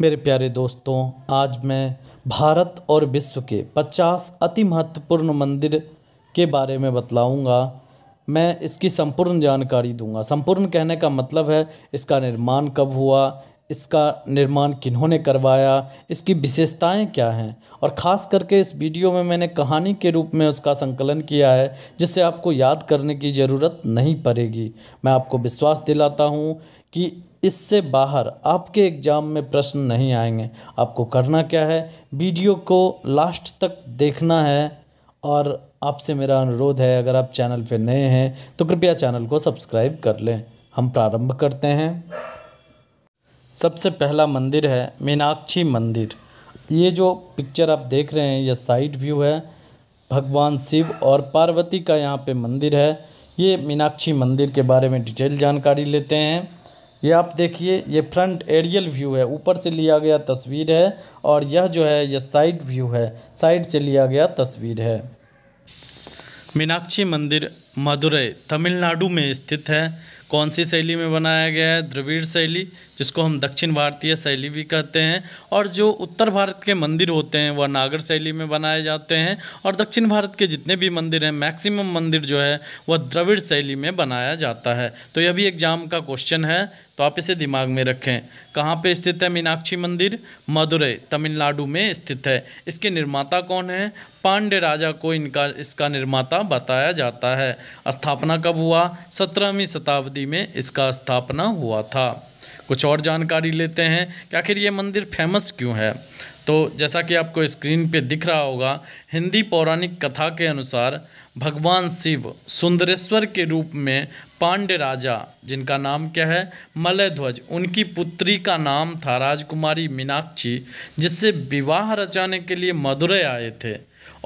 मेरे प्यारे दोस्तों आज मैं भारत और विश्व के 50 अति महत्वपूर्ण मंदिर के बारे में बतलाऊंगा मैं इसकी संपूर्ण जानकारी दूंगा संपूर्ण कहने का मतलब है इसका निर्माण कब हुआ इसका निर्माण किन्होंने करवाया इसकी विशेषताएं क्या हैं और ख़ास करके इस वीडियो में मैंने कहानी के रूप में उसका संकलन किया है जिससे आपको याद करने की ज़रूरत नहीं पड़ेगी मैं आपको विश्वास दिलाता हूँ कि इससे बाहर आपके एग्जाम में प्रश्न नहीं आएंगे आपको करना क्या है वीडियो को लास्ट तक देखना है और आपसे मेरा अनुरोध है अगर आप चैनल पर नए हैं तो कृपया चैनल को सब्सक्राइब कर लें हम प्रारंभ करते हैं सबसे पहला मंदिर है मीनाक्षी मंदिर ये जो पिक्चर आप देख रहे हैं यह साइड व्यू है भगवान शिव और पार्वती का यहाँ पे मंदिर है ये मीनाक्षी मंदिर के बारे में डिटेल जानकारी लेते हैं ये आप देखिए ये फ्रंट एरियल व्यू है ऊपर से लिया गया तस्वीर है और यह जो है यह साइड व्यू है साइड से लिया गया तस्वीर है मीनाक्षी मंदिर मदुरई तमिलनाडु में स्थित है कौन सी शैली में बनाया गया है द्रविड़ शैली जिसको हम दक्षिण भारतीय शैली भी कहते हैं और जो उत्तर भारत के मंदिर होते हैं वह नागर शैली में बनाए जाते हैं और दक्षिण भारत के जितने भी मंदिर हैं मैक्सिमम मंदिर जो है वह द्रविड़ शैली में बनाया जाता है तो यह भी एग्जाम का क्वेश्चन है तो आप इसे दिमाग में रखें कहाँ पे स्थित है मीनाक्षी मंदिर मदुरई तमिलनाडु में स्थित है इसके निर्माता कौन है पांडे राजा को इनका इसका निर्माता बताया जाता है स्थापना कब हुआ सत्रहवीं शताब्दी में इसका स्थापना हुआ था कुछ और जानकारी लेते हैं कि आखिर ये मंदिर फेमस क्यों है तो जैसा कि आपको स्क्रीन पे दिख रहा होगा हिंदी पौराणिक कथा के अनुसार भगवान शिव सुंदरेश्वर के रूप में पांड्य राजा जिनका नाम क्या है मलयध्वज उनकी पुत्री का नाम था राजकुमारी मीनाक्षी जिससे विवाह रचाने के लिए मदुरै आए थे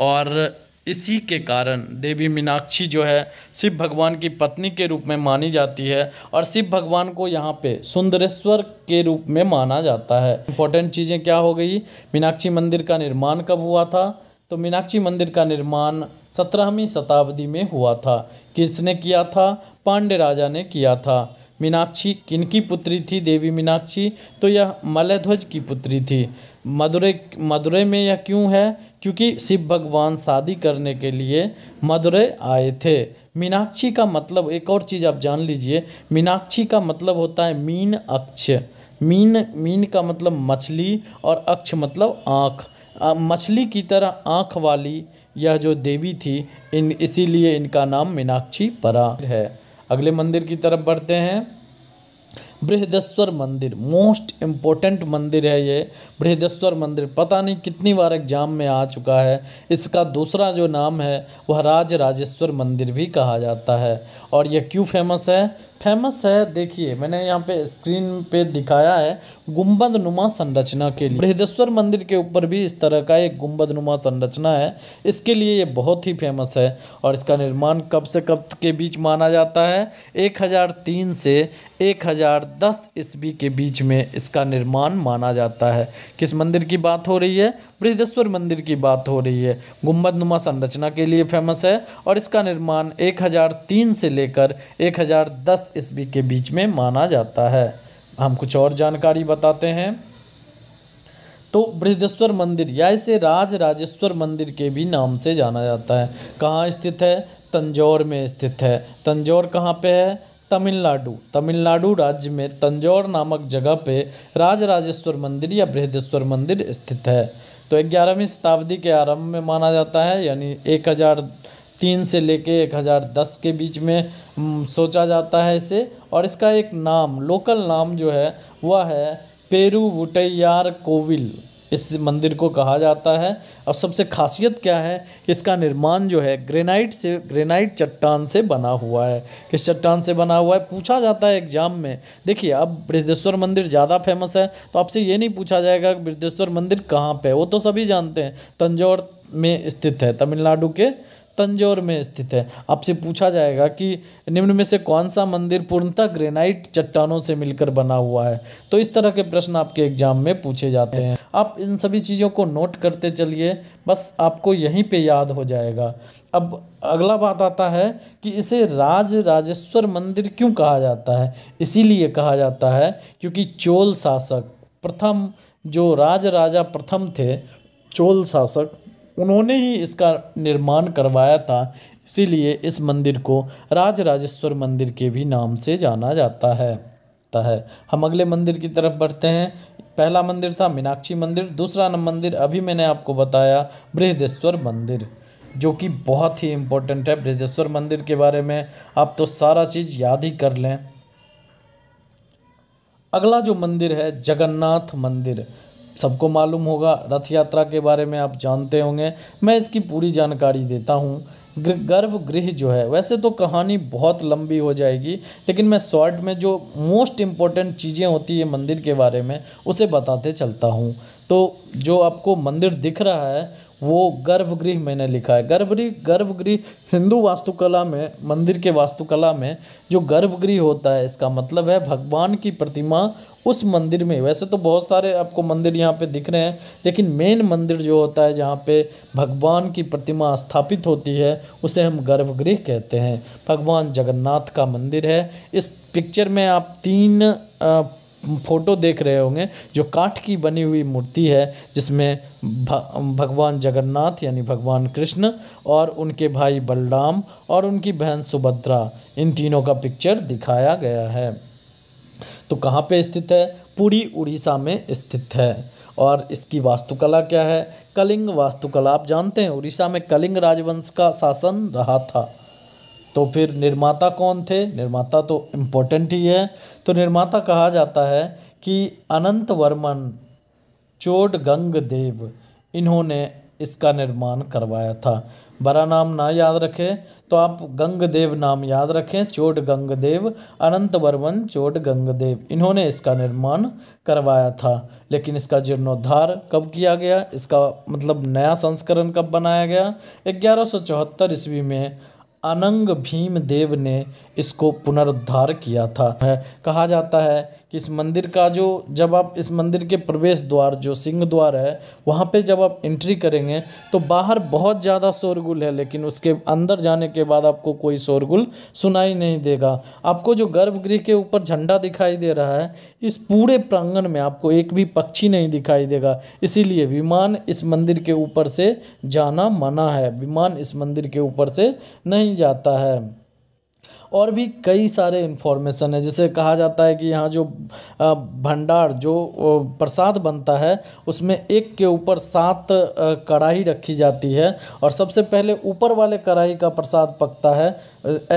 और इसी के कारण देवी मीनाक्षी जो है शिव भगवान की पत्नी के रूप में मानी जाती है और शिव भगवान को यहाँ पे सुंदरेश्वर के रूप में माना जाता है इंपॉर्टेंट चीज़ें क्या हो गई मीनाक्षी मंदिर का निर्माण कब हुआ था तो मीनाक्षी मंदिर का निर्माण सत्रहवीं शताब्दी में हुआ था किसने किया था पांडे राजा ने किया था मीनाक्षी किनकी पुत्री थी देवी मीनाक्षी तो यह मलयध्वज की पुत्री थी मदुरे मदुरे में यह क्यों है क्योंकि शिव भगवान शादी करने के लिए मदुरै आए थे मीनाक्षी का मतलब एक और चीज़ आप जान लीजिए मीनाक्षी का मतलब होता है मीन अक्ष मीन मीन का मतलब मछली और अक्ष मतलब आँख मछली की तरह आँख वाली यह जो देवी थी इन इसीलिए इनका नाम मीनाक्षी परा है अगले मंदिर की तरफ बढ़ते हैं बृहदेश्वर मंदिर मोस्ट इम्पोर्टेंट मंदिर है ये बृहदेश्वर मंदिर पता नहीं कितनी बार एग्जाम में आ चुका है इसका दूसरा जो नाम है वह राज राजेश्वर मंदिर भी कहा जाता है और यह क्यों फेमस है फेमस है देखिए मैंने यहाँ पे स्क्रीन पे दिखाया है गुम्बद नुमा संरचना के लिए बृहदेश्वर मंदिर के ऊपर भी इस तरह का एक गुम्बद नुमा संरचना है इसके लिए ये बहुत ही फेमस है और इसका निर्माण कब से कब के बीच माना जाता है 1003 से 1010 ईस्वी के बीच में इसका निर्माण माना जाता है किस मंदिर की बात हो रही है बृहदेश्वर मंदिर की बात हो रही है गुम्बद नुमा संरचना के लिए फेमस है और इसका निर्माण 1003 से लेकर 1010 ईस्वी के बीच में माना जाता है हम कुछ और जानकारी बताते हैं तो बृहदेश्वर मंदिर या इसे राज राजेश्वर मंदिर के भी नाम से जाना जाता है कहाँ स्थित है तंजौर में स्थित है तंजौर कहाँ पे है तमिलनाडु तमिलनाडु राज्य में तंजौर नामक जगह पे राजराजेश्वर मंदिर या बृहदेश्वर मंदिर स्थित है तो ग्यारहवीं शताब्दी के आरंभ में माना जाता है यानी एक हज़ार तीन से लेके एक हज़ार दस के बीच में सोचा जाता है इसे और इसका एक नाम लोकल नाम जो है वह है पेरू वुटैयार कोविल इस मंदिर को कहा जाता है और सबसे खासियत क्या है इसका निर्माण जो है ग्रेनाइट से ग्रेनाइट चट्टान से बना हुआ है किस चट्टान से बना हुआ है पूछा जाता है एग्जाम में देखिए अब बृहदेश्वर मंदिर ज़्यादा फेमस है तो आपसे ये नहीं पूछा जाएगा कि बृहदेश्वर मंदिर कहाँ पर है वो तो सभी जानते हैं तंजौर में स्थित है तमिलनाडु के तंजौर में स्थित है आपसे पूछा जाएगा कि निम्न में से कौन सा मंदिर पूर्णतः ग्रेनाइट चट्टानों से मिलकर बना हुआ है तो इस तरह के प्रश्न आपके एग्जाम में पूछे जाते हैं आप इन सभी चीज़ों को नोट करते चलिए बस आपको यहीं पे याद हो जाएगा अब अगला बात आता है कि इसे राज राजेश्वर मंदिर क्यों कहा जाता है इसीलिए कहा जाता है क्योंकि चोल शासक प्रथम जो राज राजा प्रथम थे चोल शासक उन्होंने ही इसका निर्माण करवाया था इसीलिए इस मंदिर को राजराजेश्वर मंदिर के भी नाम से जाना जाता है ता है हम अगले मंदिर की तरफ बढ़ते हैं पहला मंदिर था मीनाक्षी मंदिर दूसरा मंदिर अभी मैंने आपको बताया बृहदेश्वर मंदिर जो कि बहुत ही इम्पोर्टेंट है बृहदेश्वर मंदिर के बारे में आप तो सारा चीज़ याद ही कर लें अगला जो मंदिर है जगन्नाथ मंदिर सबको मालूम होगा रथ यात्रा के बारे में आप जानते होंगे मैं इसकी पूरी जानकारी देता हूँ गर्भगृह जो है वैसे तो कहानी बहुत लंबी हो जाएगी लेकिन मैं शॉर्ट में जो मोस्ट इम्पॉर्टेंट चीज़ें होती है मंदिर के बारे में उसे बताते चलता हूँ तो जो आपको मंदिर दिख रहा है वो गर्भगृह मैंने लिखा है गर्भगृह गर्भगृह हिंदू वास्तुकला में मंदिर के वास्तुकला में जो गर्भगृह होता है इसका मतलब है भगवान की प्रतिमा उस मंदिर में वैसे तो बहुत सारे आपको मंदिर यहाँ पे दिख रहे हैं लेकिन मेन मंदिर जो होता है जहाँ पे भगवान की प्रतिमा स्थापित होती है उसे हम गर्भगृह कहते हैं भगवान जगन्नाथ का मंदिर है इस पिक्चर में आप तीन फोटो देख रहे होंगे जो काठ की बनी हुई मूर्ति है जिसमें भगवान जगन्नाथ यानी भगवान कृष्ण और उनके भाई बलराम और उनकी बहन सुभद्रा इन तीनों का पिक्चर दिखाया गया है तो कहाँ पे स्थित है पूरी उड़ीसा में स्थित है और इसकी वास्तुकला क्या है कलिंग वास्तुकला आप जानते हैं उड़ीसा में कलिंग राजवंश का शासन रहा था तो फिर निर्माता कौन थे निर्माता तो इम्पोर्टेंट ही है तो निर्माता कहा जाता है कि अनंत वर्मन चोड गंग देव इन्होंने इसका निर्माण करवाया था बड़ा नाम ना याद रखें तो आप गंगदेव नाम याद रखें चोट गंगदेव अनंत वर्मन चोट गंगदेव इन्होंने इसका निर्माण करवाया था लेकिन इसका जीर्णोद्धार कब किया गया इसका मतलब नया संस्करण कब बनाया गया ग्यारह सौ चौहत्तर ईस्वी में अनंग भीम देव ने इसको पुनरुद्धार किया था कहा जाता है कि इस मंदिर का जो जब आप इस मंदिर के प्रवेश द्वार जो सिंह द्वार है वहाँ पे जब आप एंट्री करेंगे तो बाहर बहुत ज़्यादा शोरगुल है लेकिन उसके अंदर जाने के बाद आपको कोई शोरगुल सुनाई नहीं देगा आपको जो गर्भगृह के ऊपर झंडा दिखाई दे रहा है इस पूरे प्रांगण में आपको एक भी पक्षी नहीं दिखाई देगा इसीलिए विमान इस मंदिर के ऊपर से जाना मना है विमान इस मंदिर के ऊपर से नहीं जाता है और भी कई सारे इन्फॉर्मेशन है जिसे कहा जाता है कि यहाँ जो भंडार जो प्रसाद बनता है उसमें एक के ऊपर सात कढ़ाई रखी जाती है और सबसे पहले ऊपर वाले कढ़ाई का प्रसाद पकता है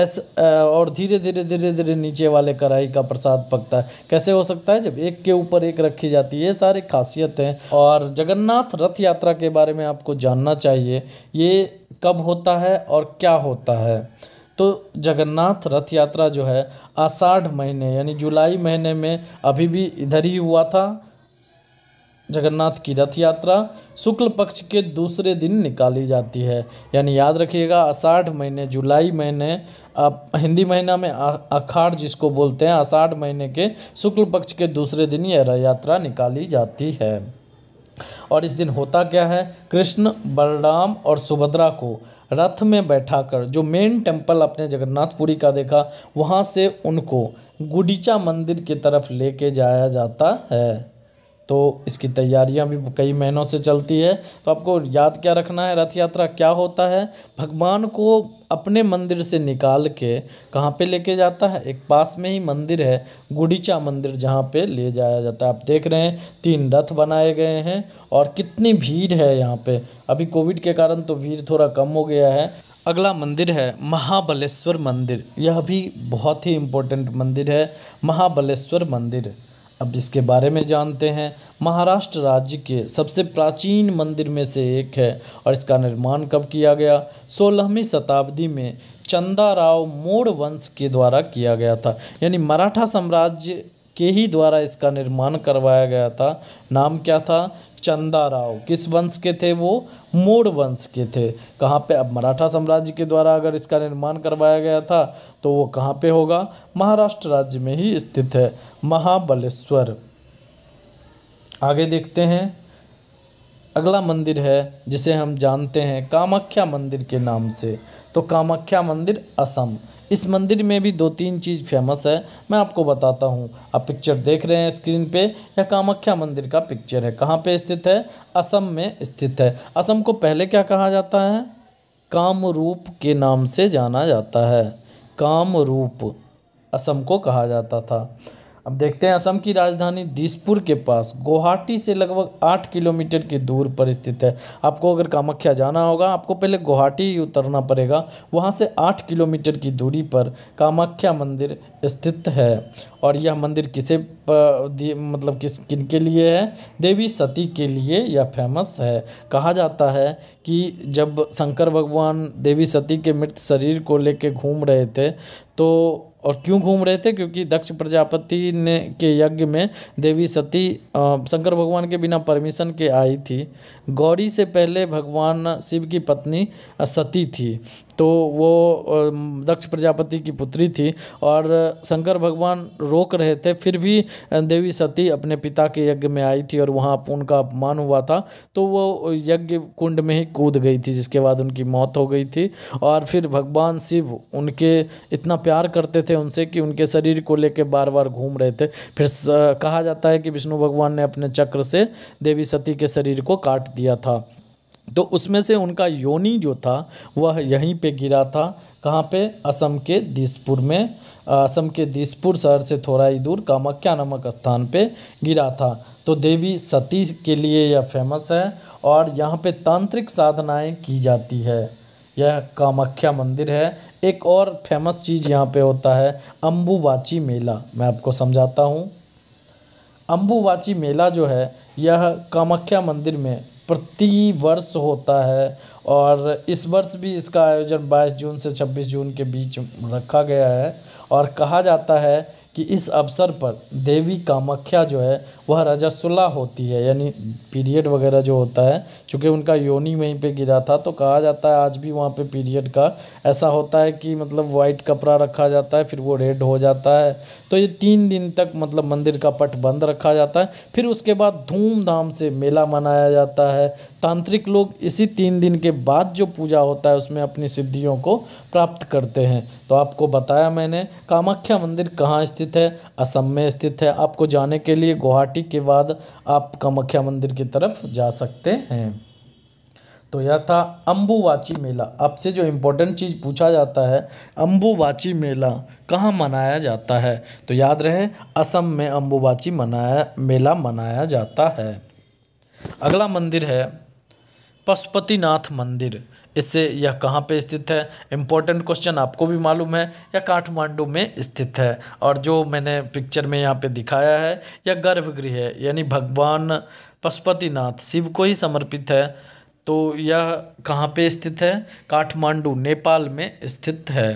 ऐस और धीरे धीरे धीरे धीरे नीचे वाले कढ़ाई का प्रसाद पकता है कैसे हो सकता है जब एक के ऊपर एक रखी जाती है ये सारे खासियत हैं और जगन्नाथ रथ यात्रा के बारे में आपको जानना चाहिए ये कब होता है और क्या होता है तो जगन्नाथ रथ यात्रा जो है आषाढ़ महीने यानी जुलाई महीने में अभी भी इधर ही हुआ था जगन्नाथ की रथ यात्रा शुक्ल पक्ष के दूसरे दिन निकाली जाती है यानी याद रखिएगा आषाढ़ महीने जुलाई महीने आप हिंदी महीना में अखाड़ जिसको बोलते हैं आषाढ़ महीने के शुक्ल पक्ष के दूसरे दिन यह रथ यात्रा निकाली जाती है और इस दिन होता क्या है कृष्ण बलराम और सुभद्रा को रथ में बैठाकर जो मेन टेम्पल अपने जगन्नाथपुरी का देखा वहाँ से उनको गुडीचा मंदिर की तरफ लेके जाया जाता है तो इसकी तैयारियां भी कई महीनों से चलती है तो आपको याद क्या रखना है रथ यात्रा क्या होता है भगवान को अपने मंदिर से निकाल के कहाँ पे लेके जाता है एक पास में ही मंदिर है गुडीचा मंदिर जहाँ पे ले जाया जाता है आप देख रहे हैं तीन रथ बनाए गए हैं और कितनी भीड़ है यहाँ पे अभी कोविड के कारण तो भीड़ थोड़ा कम हो गया है अगला मंदिर है महाबलेश्वर मंदिर यह भी बहुत ही इम्पोर्टेंट मंदिर है महाबलेश्वर मंदिर अब इसके बारे में जानते हैं महाराष्ट्र राज्य के सबसे प्राचीन मंदिर में से एक है और इसका निर्माण कब किया गया सोलहवीं शताब्दी में चंदा राव मोड़ वंश के द्वारा किया गया था यानी मराठा साम्राज्य के ही द्वारा इसका निर्माण करवाया गया था नाम क्या था चंदा राव किस वंश के थे वो मोड़ वंश के थे कहाँ पे अब मराठा साम्राज्य के द्वारा अगर इसका निर्माण करवाया गया था तो वो कहाँ पे होगा महाराष्ट्र राज्य में ही स्थित है महाबलेश्वर आगे देखते हैं अगला मंदिर है जिसे हम जानते हैं कामाख्या मंदिर के नाम से तो कामाख्या मंदिर असम इस मंदिर में भी दो तीन चीज़ फेमस है मैं आपको बताता हूँ आप पिक्चर देख रहे हैं स्क्रीन पे यह कामाख्या मंदिर का पिक्चर है कहाँ पे स्थित है असम में स्थित है असम को पहले क्या कहा जाता है कामरूप के नाम से जाना जाता है कामरूप असम को कहा जाता था अब देखते हैं असम की राजधानी दिसपुर के पास गुवाहाटी से लगभग आठ किलोमीटर की दूर पर स्थित है आपको अगर कामाख्या जाना होगा आपको पहले गुवाहाटी ही उतरना पड़ेगा वहाँ से आठ किलोमीटर की दूरी पर कामाख्या मंदिर स्थित है और यह मंदिर किसे मतलब किस किन के लिए है देवी सती के लिए यह फेमस है कहा जाता है कि जब शंकर भगवान देवी सती के मृत शरीर को लेकर घूम रहे थे तो और क्यों घूम रहे थे क्योंकि दक्ष प्रजापति ने के यज्ञ में देवी सती शंकर भगवान के बिना परमिशन के आई थी गौरी से पहले भगवान शिव की पत्नी सती थी तो वो दक्ष प्रजापति की पुत्री थी और शंकर भगवान रोक रहे थे फिर भी देवी सती अपने पिता के यज्ञ में आई थी और वहाँ उनका अपमान हुआ था तो वो यज्ञ कुंड में ही कूद गई थी जिसके बाद उनकी मौत हो गई थी और फिर भगवान शिव उनके इतना प्यार करते थे उनसे कि उनके शरीर को लेकर बार बार घूम रहे थे फिर कहा जाता है कि विष्णु भगवान ने अपने चक्र से देवी सती के शरीर को काट दिया था तो उसमें से उनका योनि जो था वह यहीं पे गिरा था कहाँ पे असम के दिसपुर में असम के दिसपुर शहर से थोड़ा ही दूर कामाख्या नामक स्थान पे गिरा था तो देवी सती के लिए यह फेमस है और यहाँ पे तांत्रिक साधनाएं की जाती है यह कामाख्या मंदिर है एक और फेमस चीज़ यहाँ पे होता है अम्बुवाची मेला मैं आपको समझाता हूँ अम्बुवाची मेला जो है यह कामाख्या मंदिर में प्रति वर्ष होता है और इस वर्ष भी इसका आयोजन 22 जून से 26 जून के बीच रखा गया है और कहा जाता है कि इस अवसर पर देवी कामाख्या जो है वह रजस्वला होती है यानी पीरियड वगैरह जो होता है चूँकि उनका योनि वहीं पे गिरा था तो कहा जाता है आज भी वहाँ पे पीरियड का ऐसा होता है कि मतलब वाइट कपड़ा रखा जाता है फिर वो रेड हो जाता है तो ये तीन दिन तक मतलब मंदिर का पट बंद रखा जाता है फिर उसके बाद धूमधाम से मेला मनाया जाता है तांत्रिक लोग इसी तीन दिन के बाद जो पूजा होता है उसमें अपनी सिद्धियों को प्राप्त करते हैं तो आपको बताया मैंने कामाख्या मंदिर कहाँ स्थित है असम में स्थित है आपको जाने के लिए गुवाहाटी घाटी के बाद आप कामाख्या मंदिर की तरफ जा सकते हैं तो यह था अम्बुवाची मेला आपसे जो इम्पोर्टेंट चीज़ पूछा जाता है अम्बुवाची मेला कहाँ मनाया जाता है तो याद रहे असम में अम्बुवाची मनाया मेला मनाया जाता है अगला मंदिर है पशुपतिनाथ मंदिर इससे यह कहाँ पे स्थित है इम्पोर्टेंट क्वेश्चन आपको भी मालूम है यह काठमांडू में स्थित है और जो मैंने पिक्चर में यहाँ पे दिखाया है यह गर्भगृह है यानी भगवान पशुपतिनाथ शिव को ही समर्पित है तो यह कहाँ पे स्थित है काठमांडू नेपाल में स्थित है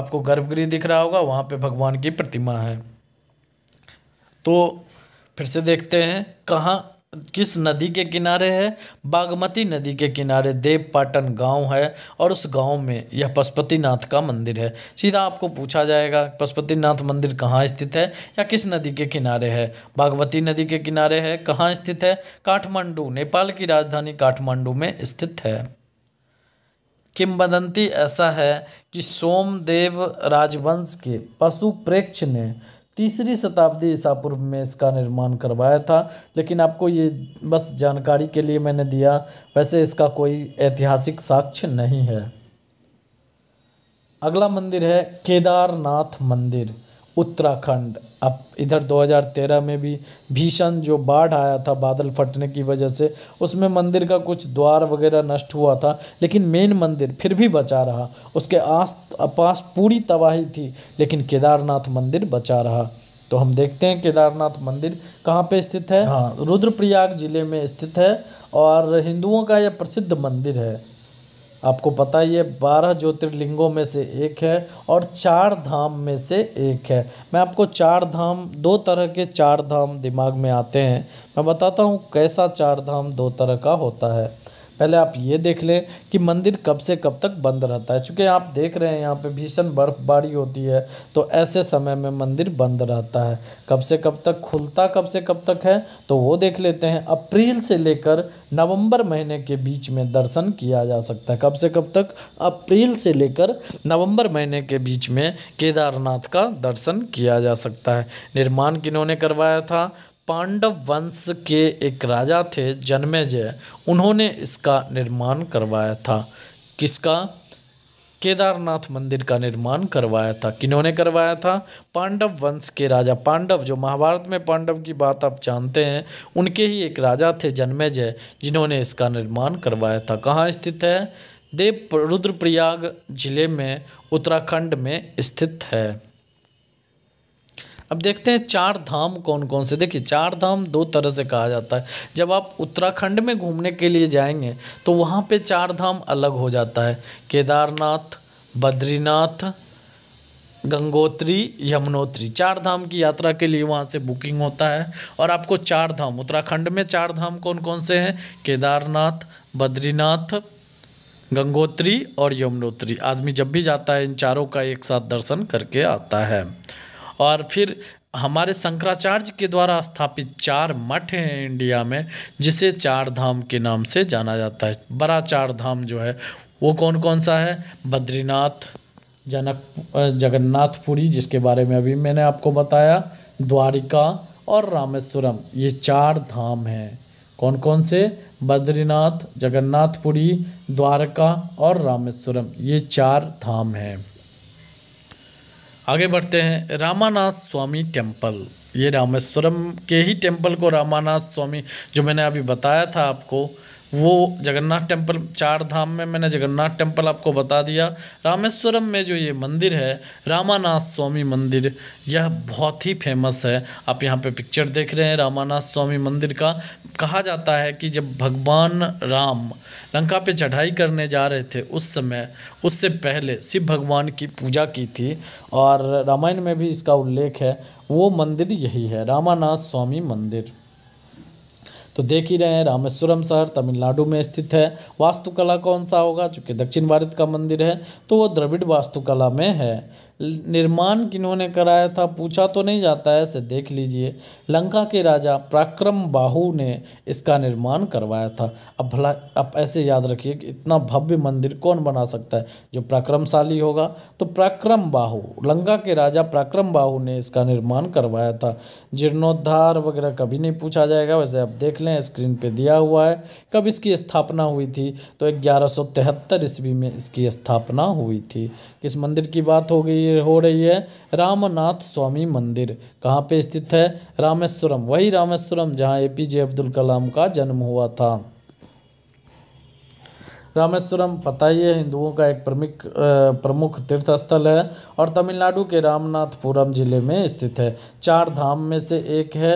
आपको गर्भगृह दिख रहा होगा वहाँ पर भगवान की प्रतिमा है तो फिर से देखते हैं कहाँ किस नदी के किनारे है बागमती नदी के किनारे देवपाटन गांव है और उस गांव में यह पशुपतिनाथ का मंदिर है सीधा आपको पूछा जाएगा पशुपतिनाथ मंदिर कहाँ स्थित है या किस नदी के किनारे है बागमती नदी के किनारे है कहाँ स्थित है काठमांडू नेपाल की राजधानी काठमांडू में स्थित है किम्बदंती ऐसा है कि सोमदेव राजवंश के पशु प्रेक्ष ने तीसरी शताब्दी ईसा पूर्व में इसका निर्माण करवाया था लेकिन आपको ये बस जानकारी के लिए मैंने दिया वैसे इसका कोई ऐतिहासिक साक्ष्य नहीं है अगला मंदिर है केदारनाथ मंदिर उत्तराखंड अब इधर 2013 में भी भीषण जो बाढ़ आया था बादल फटने की वजह से उसमें मंदिर का कुछ द्वार वगैरह नष्ट हुआ था लेकिन मेन मंदिर फिर भी बचा रहा उसके आस पास पूरी तबाही थी लेकिन केदारनाथ मंदिर बचा रहा तो हम देखते हैं केदारनाथ मंदिर कहाँ पे स्थित है हाँ रुद्रप्रयाग जिले में स्थित है और हिंदुओं का यह प्रसिद्ध मंदिर है आपको पता ही है बारह ज्योतिर्लिंगों में से एक है और चार धाम में से एक है मैं आपको चार धाम दो तरह के चार धाम दिमाग में आते हैं मैं बताता हूँ कैसा चार धाम दो तरह का होता है पहले आप ये देख लें कि मंदिर कब से कब तक बंद रहता है चूँकि आप देख रहे हैं यहाँ पे भीषण बर्फ़बारी होती है तो ऐसे समय में मंदिर बंद रहता है कब से कब तक खुलता कब से कब तक है तो वो देख लेते हैं अप्रैल से लेकर नवंबर महीने के बीच में दर्शन किया जा सकता है कब से कब तक अप्रैल से लेकर नवंबर महीने के बीच में केदारनाथ का दर्शन किया जा सकता है निर्माण किन्होंने करवाया था पांडव वंश के एक राजा थे जन्मेजय उन्होंने इसका निर्माण करवाया था किसका केदारनाथ मंदिर का निर्माण करवाया था किन्होंने करवाया था पांडव वंश के राजा पांडव जो महाभारत में पांडव की बात आप जानते हैं उनके ही एक राजा थे जन्मेजय जिन्होंने इसका निर्माण करवाया था कहाँ स्थित है देव रुद्रप्रयाग जिले में उत्तराखंड में स्थित है अब देखते हैं चार धाम कौन कौन से देखिए चार धाम दो तरह से कहा जाता है जब आप उत्तराखंड में घूमने के लिए जाएंगे तो वहाँ पे चार धाम अलग हो जाता है केदारनाथ बद्रीनाथ गंगोत्री यमुनोत्री चार धाम की यात्रा के लिए वहाँ से बुकिंग होता है और आपको चार धाम उत्तराखंड में चार धाम कौन कौन से हैं केदारनाथ बद्रीनाथ गंगोत्री और यमुनोत्री आदमी जब भी जाता है इन चारों का एक साथ दर्शन करके आता है और फिर हमारे शंकराचार्य के द्वारा स्थापित चार मठ हैं इंडिया में जिसे चार धाम के नाम से जाना जाता है बड़ा चार धाम जो है वो कौन कौन सा है बद्रीनाथ जनक जगन्नाथपुरी जिसके बारे में अभी मैंने आपको बताया द्वारिका और रामेश्वरम ये चार धाम हैं कौन कौन से बद्रीनाथ जगन्नाथपुरी द्वारका और रामेश्वरम ये चार धाम हैं आगे बढ़ते हैं रामानाथ स्वामी टेम्पल ये रामेश्वरम के ही टेम्पल को रामानाथ स्वामी जो मैंने अभी बताया था आपको वो जगन्नाथ टेम्पल चार धाम में मैंने जगन्नाथ टेम्पल आपको बता दिया रामेश्वरम में जो ये मंदिर है रामानाथ स्वामी मंदिर यह बहुत ही फेमस है आप यहाँ पे पिक्चर देख रहे हैं रामानाथ स्वामी मंदिर का कहा जाता है कि जब भगवान राम लंका पे चढ़ाई करने जा रहे थे उस समय उससे पहले शिव भगवान की पूजा की थी और रामायण में भी इसका उल्लेख है वो मंदिर यही है रामानाथ स्वामी मंदिर तो देख ही रहे हैं रामेश्वरम शहर तमिलनाडु में स्थित है वास्तुकला कौन सा होगा चूंकि दक्षिण भारत का मंदिर है तो वो द्रविड़ वास्तुकला में है निर्माण किन्होंने कराया था पूछा तो नहीं जाता है ऐसे देख लीजिए लंका के राजा पराक्रम बाहू ने इसका निर्माण करवाया था अब भला आप ऐसे याद रखिए कि इतना भव्य मंदिर कौन बना सकता है जो पराक्रमशाली होगा तो पराक्रम बाहू लंका के राजा पराक्रम बाहू ने इसका निर्माण करवाया था जीर्णोद्धार वगैरह कभी नहीं पूछा जाएगा वैसे आप देख लें स्क्रीन पर दिया हुआ है कब इसकी स्थापना हुई थी तो ग्यारह ईस्वी में इसकी स्थापना हुई थी किस मंदिर की बात हो गई हो रही है रामनाथ स्वामी मंदिर कहाँ पे स्थित है रामेश्वरम वही रामेश्वरम जहाँ ए पी जे अब्दुल कलाम का जन्म हुआ था रामेश्वरम पता ही है हिंदुओं का एक प्रमुख प्रमुख तीर्थ स्थल है और तमिलनाडु के रामनाथपुरम जिले में स्थित है चार धाम में से एक है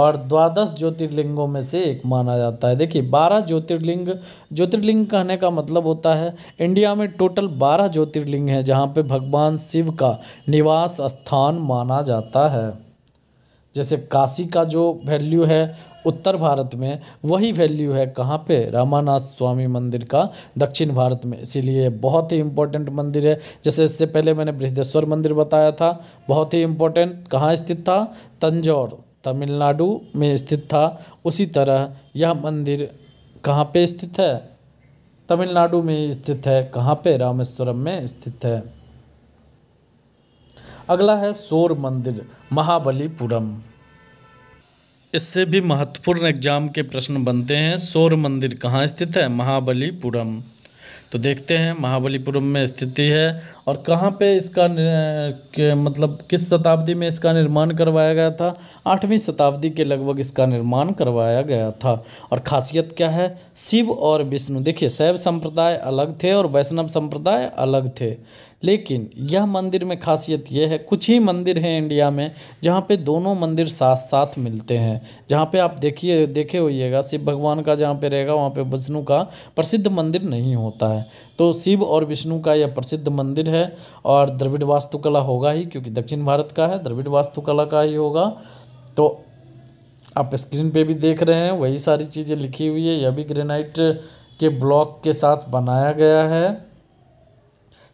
और द्वादश ज्योतिर्लिंगों में से एक माना जाता है देखिए बारह ज्योतिर्लिंग ज्योतिर्लिंग कहने का मतलब होता है इंडिया में टोटल बारह ज्योतिर्लिंग हैं जहाँ पे भगवान शिव का निवास स्थान माना जाता है जैसे काशी का जो वैल्यू है उत्तर भारत में वही वैल्यू है कहाँ पे रामानाथ स्वामी मंदिर का दक्षिण भारत में इसीलिए बहुत ही इम्पोर्टेंट मंदिर है जैसे इससे पहले मैंने बृहदेश्वर मंदिर बताया था बहुत ही इम्पोर्टेंट कहाँ स्थित था तंजौर तमिलनाडु में स्थित था उसी तरह यह मंदिर कहाँ पे स्थित है तमिलनाडु में स्थित है कहाँ पे रामेश्वरम में स्थित है अगला है सोर मंदिर महाबलीपुरम इससे भी महत्वपूर्ण एग्जाम के प्रश्न बनते हैं सोर मंदिर कहाँ स्थित है महाबलीपुरम तो देखते हैं महाबलीपुरम में स्थिति है और कहाँ पे इसका मतलब किस शताब्दी में इसका निर्माण करवाया गया था आठवीं शताब्दी के लगभग इसका निर्माण करवाया गया था और खासियत क्या है शिव और विष्णु देखिए शैव संप्रदाय अलग थे और वैष्णव संप्रदाय अलग थे लेकिन यह मंदिर में खासियत यह है कुछ ही मंदिर हैं इंडिया में जहाँ पे दोनों मंदिर साथ साथ मिलते हैं जहाँ पे आप देखिए देखे होइएगा शिव भगवान का जहाँ पे रहेगा वहाँ पे विष्णु का प्रसिद्ध मंदिर नहीं होता है तो शिव और विष्णु का यह प्रसिद्ध मंदिर है और द्रविड़ वास्तुकला होगा ही क्योंकि दक्षिण भारत का है द्रविड़ वास्तुकला का ही होगा तो आप स्क्रीन पे भी देख रहे हैं वही सारी चीज़ें लिखी हुई है यह भी ग्रेनाइट के ब्लॉक के साथ बनाया गया है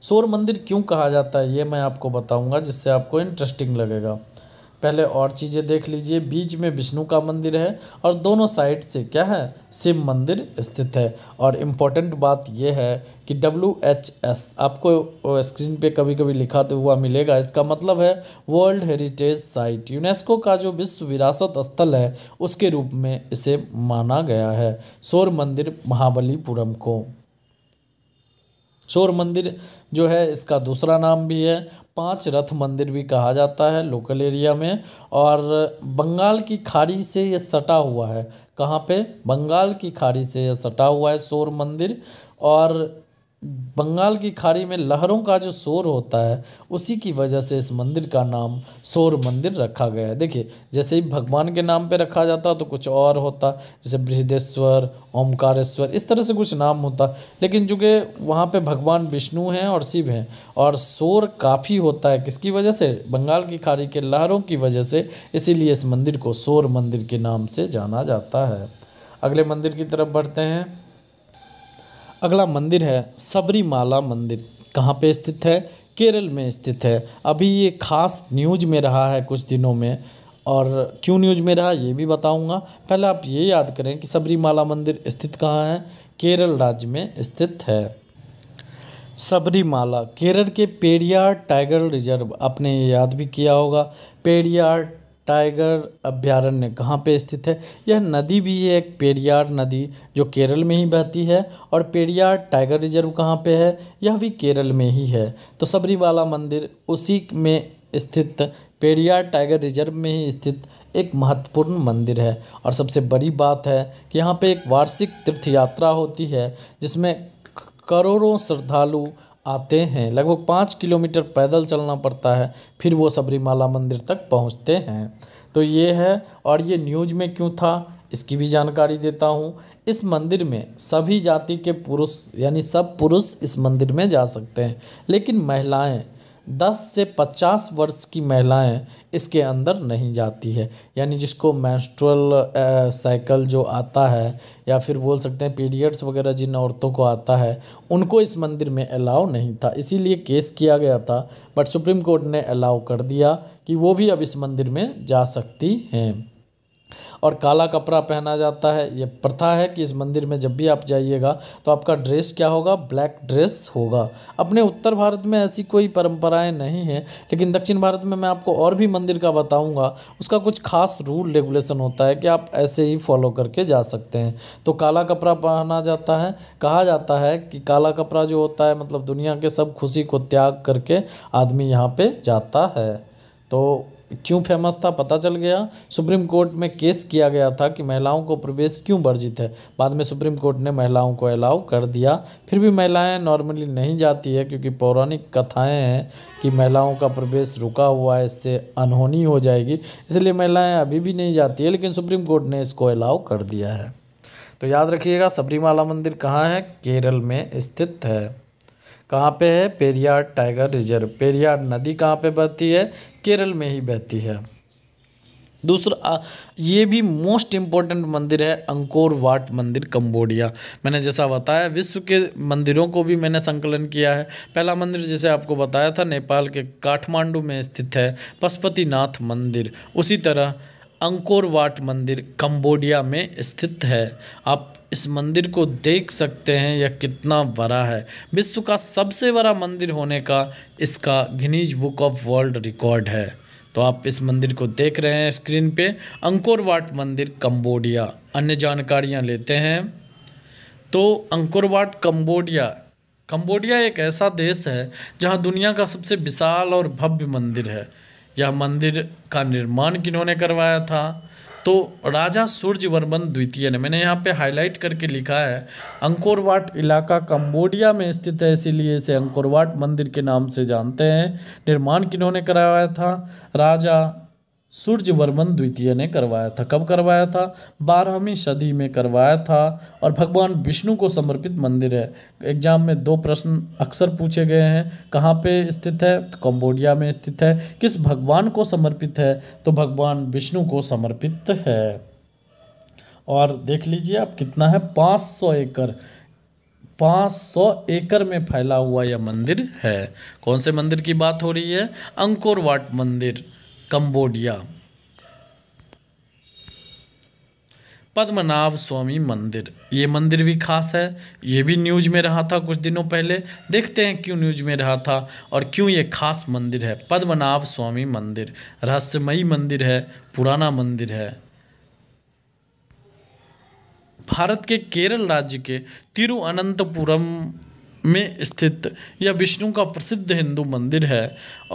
सौर मंदिर क्यों कहा जाता है ये मैं आपको बताऊँगा जिससे आपको इंटरेस्टिंग लगेगा पहले और चीज़ें देख लीजिए बीच में विष्णु का मंदिर है और दोनों साइड से क्या है शिव मंदिर स्थित है और इम्पोर्टेंट बात यह है कि डब्ल्यू एच एस आपको स्क्रीन पे कभी कभी लिखा हुआ मिलेगा इसका मतलब है वर्ल्ड हेरिटेज साइट यूनेस्को का जो विश्व विरासत स्थल है उसके रूप में इसे माना गया है शोर मंदिर महाबलीपुरम को शोर मंदिर जो है इसका दूसरा नाम भी है पाँच रथ मंदिर भी कहा जाता है लोकल एरिया में और बंगाल की खाड़ी से ये सटा हुआ है कहाँ पे बंगाल की खाड़ी से ये सटा हुआ है शोर मंदिर और बंगाल की खाड़ी में लहरों का जो शोर होता है उसी की वजह से इस मंदिर का नाम शोर मंदिर रखा गया है देखिए जैसे ही भगवान के नाम पे रखा जाता तो कुछ और होता जैसे बृहदेश्वर ओमकारेश्वर इस तरह से कुछ नाम होता लेकिन चूँकि वहाँ पे भगवान विष्णु हैं और शिव हैं और शोर काफ़ी होता है किसकी वजह से बंगाल की खाड़ी के लहरों की वजह से इसीलिए इस मंदिर को शोर मंदिर के नाम से जाना जाता है अगले मंदिर की तरफ बढ़ते हैं अगला मंदिर है सबरीमाला मंदिर कहाँ पे स्थित है केरल में स्थित है अभी ये खास न्यूज में रहा है कुछ दिनों में और क्यों न्यूज में रहा ये भी बताऊंगा पहले आप ये याद करें कि सबरीमाला मंदिर स्थित कहाँ है केरल राज्य में स्थित है सबरीमाला केरल के पेरियार टाइगर रिजर्व आपने ये याद भी किया होगा पेरियार टाइगर अभ्यारण्य कहाँ पे स्थित है यह नदी भी है एक पेरियार नदी जो केरल में ही बहती है और पेरियार टाइगर रिजर्व कहाँ पे है यह भी केरल में ही है तो सबरीवाला मंदिर उसी में स्थित पेरियार टाइगर रिजर्व में ही स्थित एक महत्वपूर्ण मंदिर है और सबसे बड़ी बात है कि यहाँ पे एक वार्षिक तीर्थ यात्रा होती है जिसमें करोड़ों श्रद्धालु आते हैं लगभग पाँच किलोमीटर पैदल चलना पड़ता है फिर वो सबरीमाला मंदिर तक पहुँचते हैं तो ये है और ये न्यूज में क्यों था इसकी भी जानकारी देता हूँ इस मंदिर में सभी जाति के पुरुष यानी सब पुरुष इस मंदिर में जा सकते हैं लेकिन महिलाएं दस से पचास वर्ष की महिलाएं इसके अंदर नहीं जाती है यानी जिसको मैंस्ट्रल साइकिल जो आता है या फिर बोल सकते हैं पीरियड्स वगैरह जिन औरतों को आता है उनको इस मंदिर में अलाउ नहीं था इसीलिए केस किया गया था बट सुप्रीम कोर्ट ने अलाउ कर दिया कि वो भी अब इस मंदिर में जा सकती हैं और काला कपड़ा पहना जाता है ये प्रथा है कि इस मंदिर में जब भी आप जाइएगा तो आपका ड्रेस क्या होगा ब्लैक ड्रेस होगा अपने उत्तर भारत में ऐसी कोई परंपराएं नहीं हैं लेकिन दक्षिण भारत में मैं आपको और भी मंदिर का बताऊँगा उसका कुछ खास रूल रेगुलेशन होता है कि आप ऐसे ही फॉलो करके जा सकते हैं तो काला कपड़ा पहना जाता है कहा जाता है कि काला कपड़ा जो होता है मतलब दुनिया के सब खुशी को त्याग करके आदमी यहाँ पे जाता है तो क्यों फेमस था पता चल गया सुप्रीम कोर्ट में केस किया गया था कि महिलाओं को प्रवेश क्यों वर्जित है बाद में सुप्रीम कोर्ट ने महिलाओं को अलाउ कर दिया फिर भी महिलाएं नॉर्मली नहीं जाती है क्योंकि पौराणिक कथाएं हैं कि महिलाओं का प्रवेश रुका हुआ है इससे अनहोनी हो जाएगी इसलिए महिलाएँ अभी भी नहीं जाती है लेकिन सुप्रीम कोर्ट ने इसको अलाउ कर दिया है तो याद रखिएगा सबरीमाला मंदिर कहाँ है केरल में स्थित है कहाँ पे है पेरियार टाइगर रिजर्व पेरियार नदी कहाँ पे बहती है केरल में ही बहती है दूसरा ये भी मोस्ट इम्पॉर्टेंट मंदिर है अंकोर वाट मंदिर कंबोडिया मैंने जैसा बताया विश्व के मंदिरों को भी मैंने संकलन किया है पहला मंदिर जैसे आपको बताया था नेपाल के काठमांडू में स्थित है पशुपतिनाथ मंदिर उसी तरह अंकोर वाट मंदिर कंबोडिया में स्थित है आप इस मंदिर को देख सकते हैं यह कितना बड़ा है विश्व का सबसे बड़ा मंदिर होने का इसका Guinness book of world record है तो आप इस मंदिर को देख रहे हैं स्क्रीन पे अंकुरवाट मंदिर कंबोडिया अन्य जानकारियां लेते हैं तो अंकुरवाट कंबोडिया कंबोडिया एक ऐसा देश है जहां दुनिया का सबसे विशाल और भव्य मंदिर है यह मंदिर का निर्माण किन्होंने करवाया था तो राजा सूर्यवर्मन द्वितीय ने मैंने यहाँ पे हाईलाइट करके लिखा है अंकोरवाट इलाका कंबोडिया में स्थित है इसीलिए इसे अंकोरवाट मंदिर के नाम से जानते हैं निर्माण किन्होंने कराया था राजा सूर्यवर्मन द्वितीय ने करवाया था कब करवाया था बारहवीं सदी में करवाया था और भगवान विष्णु को समर्पित मंदिर है एग्जाम में दो प्रश्न अक्सर पूछे गए हैं कहाँ पे स्थित है तो कम्बोडिया में स्थित है किस भगवान को समर्पित है तो भगवान विष्णु को समर्पित है और देख लीजिए आप कितना है पाँच सौ एकड़ पाँच सौ एकड़ में फैला हुआ यह मंदिर है कौन से मंदिर की बात हो रही है अंकोरवाट मंदिर कंबोडिया पद्मनाभ स्वामी मंदिर ये मंदिर भी खास है ये भी न्यूज में रहा था कुछ दिनों पहले देखते हैं क्यों न्यूज में रहा था और क्यों ये खास मंदिर है पद्मनाभ स्वामी मंदिर रहस्यमयी मंदिर है पुराना मंदिर है भारत के केरल राज्य के तिरुअनंतपुरम में स्थित यह विष्णु का प्रसिद्ध हिंदू मंदिर है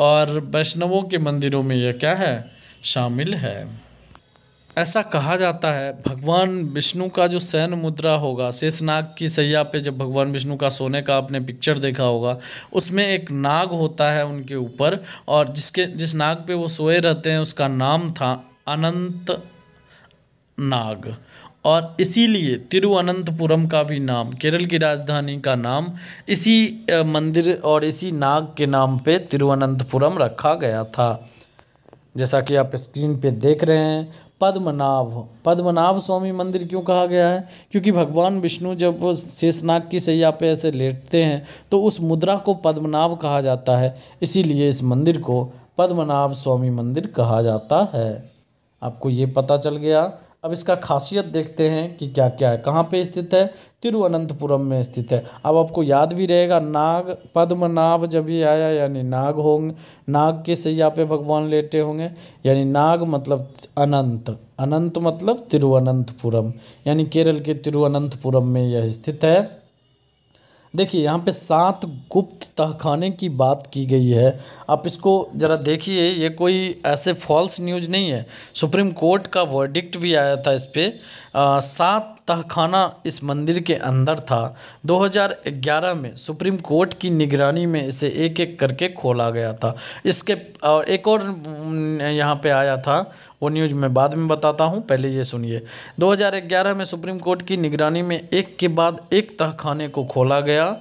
और वैष्णवों के मंदिरों में यह क्या है शामिल है ऐसा कहा जाता है भगवान विष्णु का जो सैन मुद्रा होगा शेष नाग की सैया पे जब भगवान विष्णु का सोने का आपने पिक्चर देखा होगा उसमें एक नाग होता है उनके ऊपर और जिसके जिस नाग पे वो सोए रहते हैं उसका नाम था अनंत नाग और इसीलिए तिरुवनंतपुरम का भी नाम केरल की राजधानी का नाम इसी मंदिर और इसी नाग के नाम पे तिरुवनंतपुरम रखा गया था जैसा कि आप स्क्रीन पे देख रहे हैं पद्मनाभ पद्मनाभ स्वामी मंदिर क्यों कहा गया है क्योंकि भगवान विष्णु जब वो शेषनाग की सैया पे ऐसे लेटते हैं तो उस मुद्रा को पद्मनाभ कहा जाता है इसीलिए इस मंदिर को पद्मनाभ स्वामी मंदिर कहा जाता है आपको ये पता चल गया अब इसका खासियत देखते हैं कि क्या क्या है कहाँ पे स्थित है तिरुवनंतपुरम में स्थित है अब आपको याद भी रहेगा नाग पद्मनाभ जब ये आया यानी नाग होंगे नाग के सैया पे भगवान लेटे होंगे यानी नाग मतलब अनंत अनंत मतलब तिरुवनंतपुरम यानी केरल के तिरुवनंतपुरम में यह स्थित है देखिए यहाँ पे सात गुप्त तहखाने की बात की गई है आप इसको ज़रा देखिए ये कोई ऐसे फॉल्स न्यूज नहीं है सुप्रीम कोर्ट का वर्डिक्ट भी आया था इस पर सात तहखाना इस मंदिर के अंदर था 2011 में सुप्रीम कोर्ट की निगरानी में इसे एक एक करके खोला गया था इसके और एक और यहाँ पे आया था वो न्यूज़ मैं बाद में बताता हूँ पहले ये सुनिए 2011 में सुप्रीम कोर्ट की निगरानी में एक के बाद एक तहखाने को खोला गया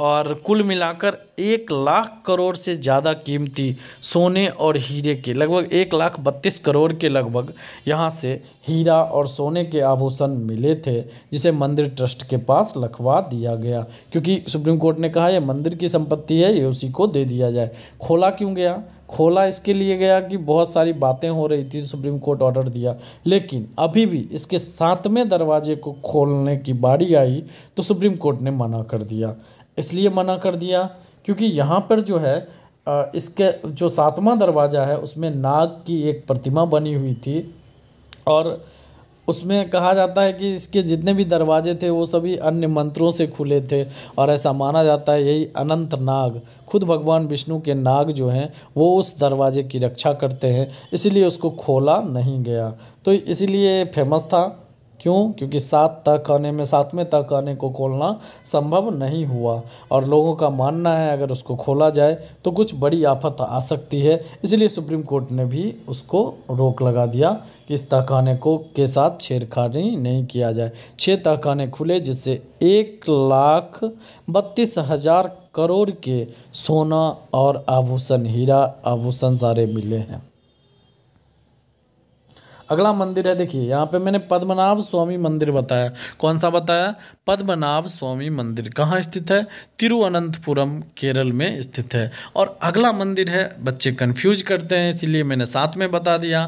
और कुल मिलाकर एक लाख करोड़ से ज़्यादा कीमती सोने और हीरे के लगभग एक लाख बत्तीस करोड़ के लगभग यहाँ से हीरा और सोने के आभूषण मिले थे जिसे मंदिर ट्रस्ट के पास लखवा दिया गया क्योंकि सुप्रीम कोर्ट ने कहा यह मंदिर की संपत्ति है ये उसी को दे दिया जाए खोला क्यों गया खोला इसके लिए गया कि बहुत सारी बातें हो रही थी सुप्रीम कोर्ट ऑर्डर दिया लेकिन अभी भी इसके सातवें दरवाजे को खोलने की बारी आई तो सुप्रीम कोर्ट ने मना कर दिया इसलिए मना कर दिया क्योंकि यहाँ पर जो है इसके जो सातवां दरवाज़ा है उसमें नाग की एक प्रतिमा बनी हुई थी और उसमें कहा जाता है कि इसके जितने भी दरवाजे थे वो सभी अन्य मंत्रों से खुले थे और ऐसा माना जाता है यही अनंत नाग खुद भगवान विष्णु के नाग जो हैं वो उस दरवाजे की रक्षा करते हैं इसीलिए उसको खोला नहीं गया तो इसीलिए फेमस था क्यों क्योंकि सात तक कहने में सातवें तक कहने को खोलना संभव नहीं हुआ और लोगों का मानना है अगर उसको खोला जाए तो कुछ बड़ी आफत आ सकती है इसलिए सुप्रीम कोर्ट ने भी उसको रोक लगा दिया कि इस तहखाने को के साथ छेड़खानी नहीं किया जाए छः तहखाने खुले जिससे एक लाख बत्तीस हज़ार करोड़ के सोना और आभूषण हीरा आभूषण सारे मिले हैं अगला मंदिर है देखिए यहाँ पे मैंने पद्मनाभ स्वामी मंदिर बताया कौन सा बताया पद्मनाभ स्वामी मंदिर कहाँ स्थित है तिरुअनंतपुरम केरल में स्थित है और अगला मंदिर है बच्चे कन्फ्यूज करते हैं इसीलिए मैंने साथ में बता दिया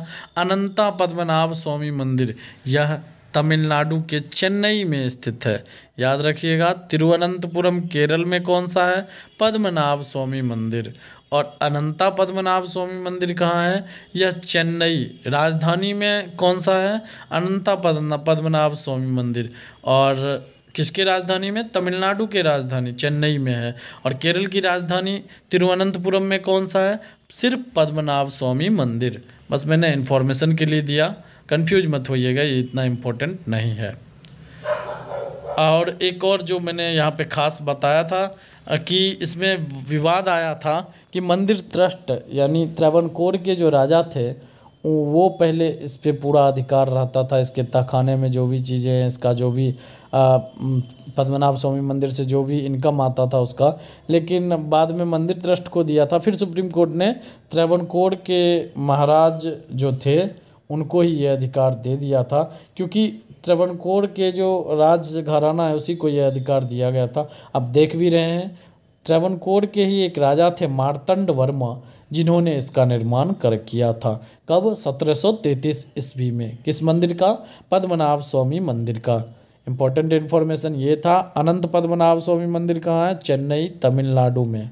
अनंता पद्मनाभ स्वामी मंदिर यह तमिलनाडु के चेन्नई में स्थित है याद रखिएगा तिरुवनंतपुरम केरल में कौन सा है पद्मनाभ स्वामी मंदिर और अनंता पद्मनाभ स्वामी मंदिर कहाँ है यह चेन्नई राजधानी में कौन सा है अनंता पद्मनाभ स्वामी मंदिर और किसके राजधानी में तमिलनाडु के राजधानी चेन्नई में है और केरल की राजधानी तिरुवनंतपुरम में कौन सा है सिर्फ पद्मनाभ स्वामी मंदिर बस मैंने इन्फॉर्मेशन के लिए दिया कंफ्यूज मत होइएगा ये इतना इम्पोर्टेंट नहीं है और एक और जो मैंने यहाँ पे ख़ास बताया था कि इसमें विवाद आया था कि मंदिर ट्रस्ट यानी त्रावणकोर के जो राजा थे वो पहले इस पर पूरा अधिकार रहता था इसके तहखाने में जो भी चीज़ें हैं इसका जो भी पद्मनाभ स्वामी मंदिर से जो भी इनकम आता था उसका लेकिन बाद में मंदिर ट्रस्ट को दिया था फिर सुप्रीम कोर्ट ने त्रावणकोर के महाराज जो थे उनको ही ये अधिकार दे दिया था क्योंकि त्रवणकोर के जो राज घराना है उसी को यह अधिकार दिया गया था अब देख भी रहे हैं त्रवणकोर के ही एक राजा थे मारतंड वर्मा जिन्होंने इसका निर्माण कर किया था कब 1733 ईस्वी में किस मंदिर का पद्मनाभ स्वामी मंदिर का इम्पोर्टेंट इन्फॉर्मेशन ये था अनंत पद्मनाभ स्वामी मंदिर कहाँ है चेन्नई तमिलनाडु में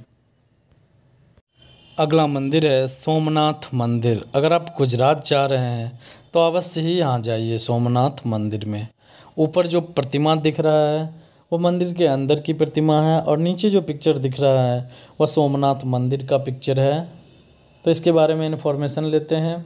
अगला मंदिर है सोमनाथ मंदिर अगर आप गुजरात जा रहे हैं तो अवश्य ही यहाँ जाइए सोमनाथ मंदिर में ऊपर जो प्रतिमा दिख रहा है वो मंदिर के अंदर की प्रतिमा है और नीचे जो पिक्चर दिख रहा है वह सोमनाथ मंदिर का पिक्चर है तो इसके बारे में इन्फॉर्मेशन लेते हैं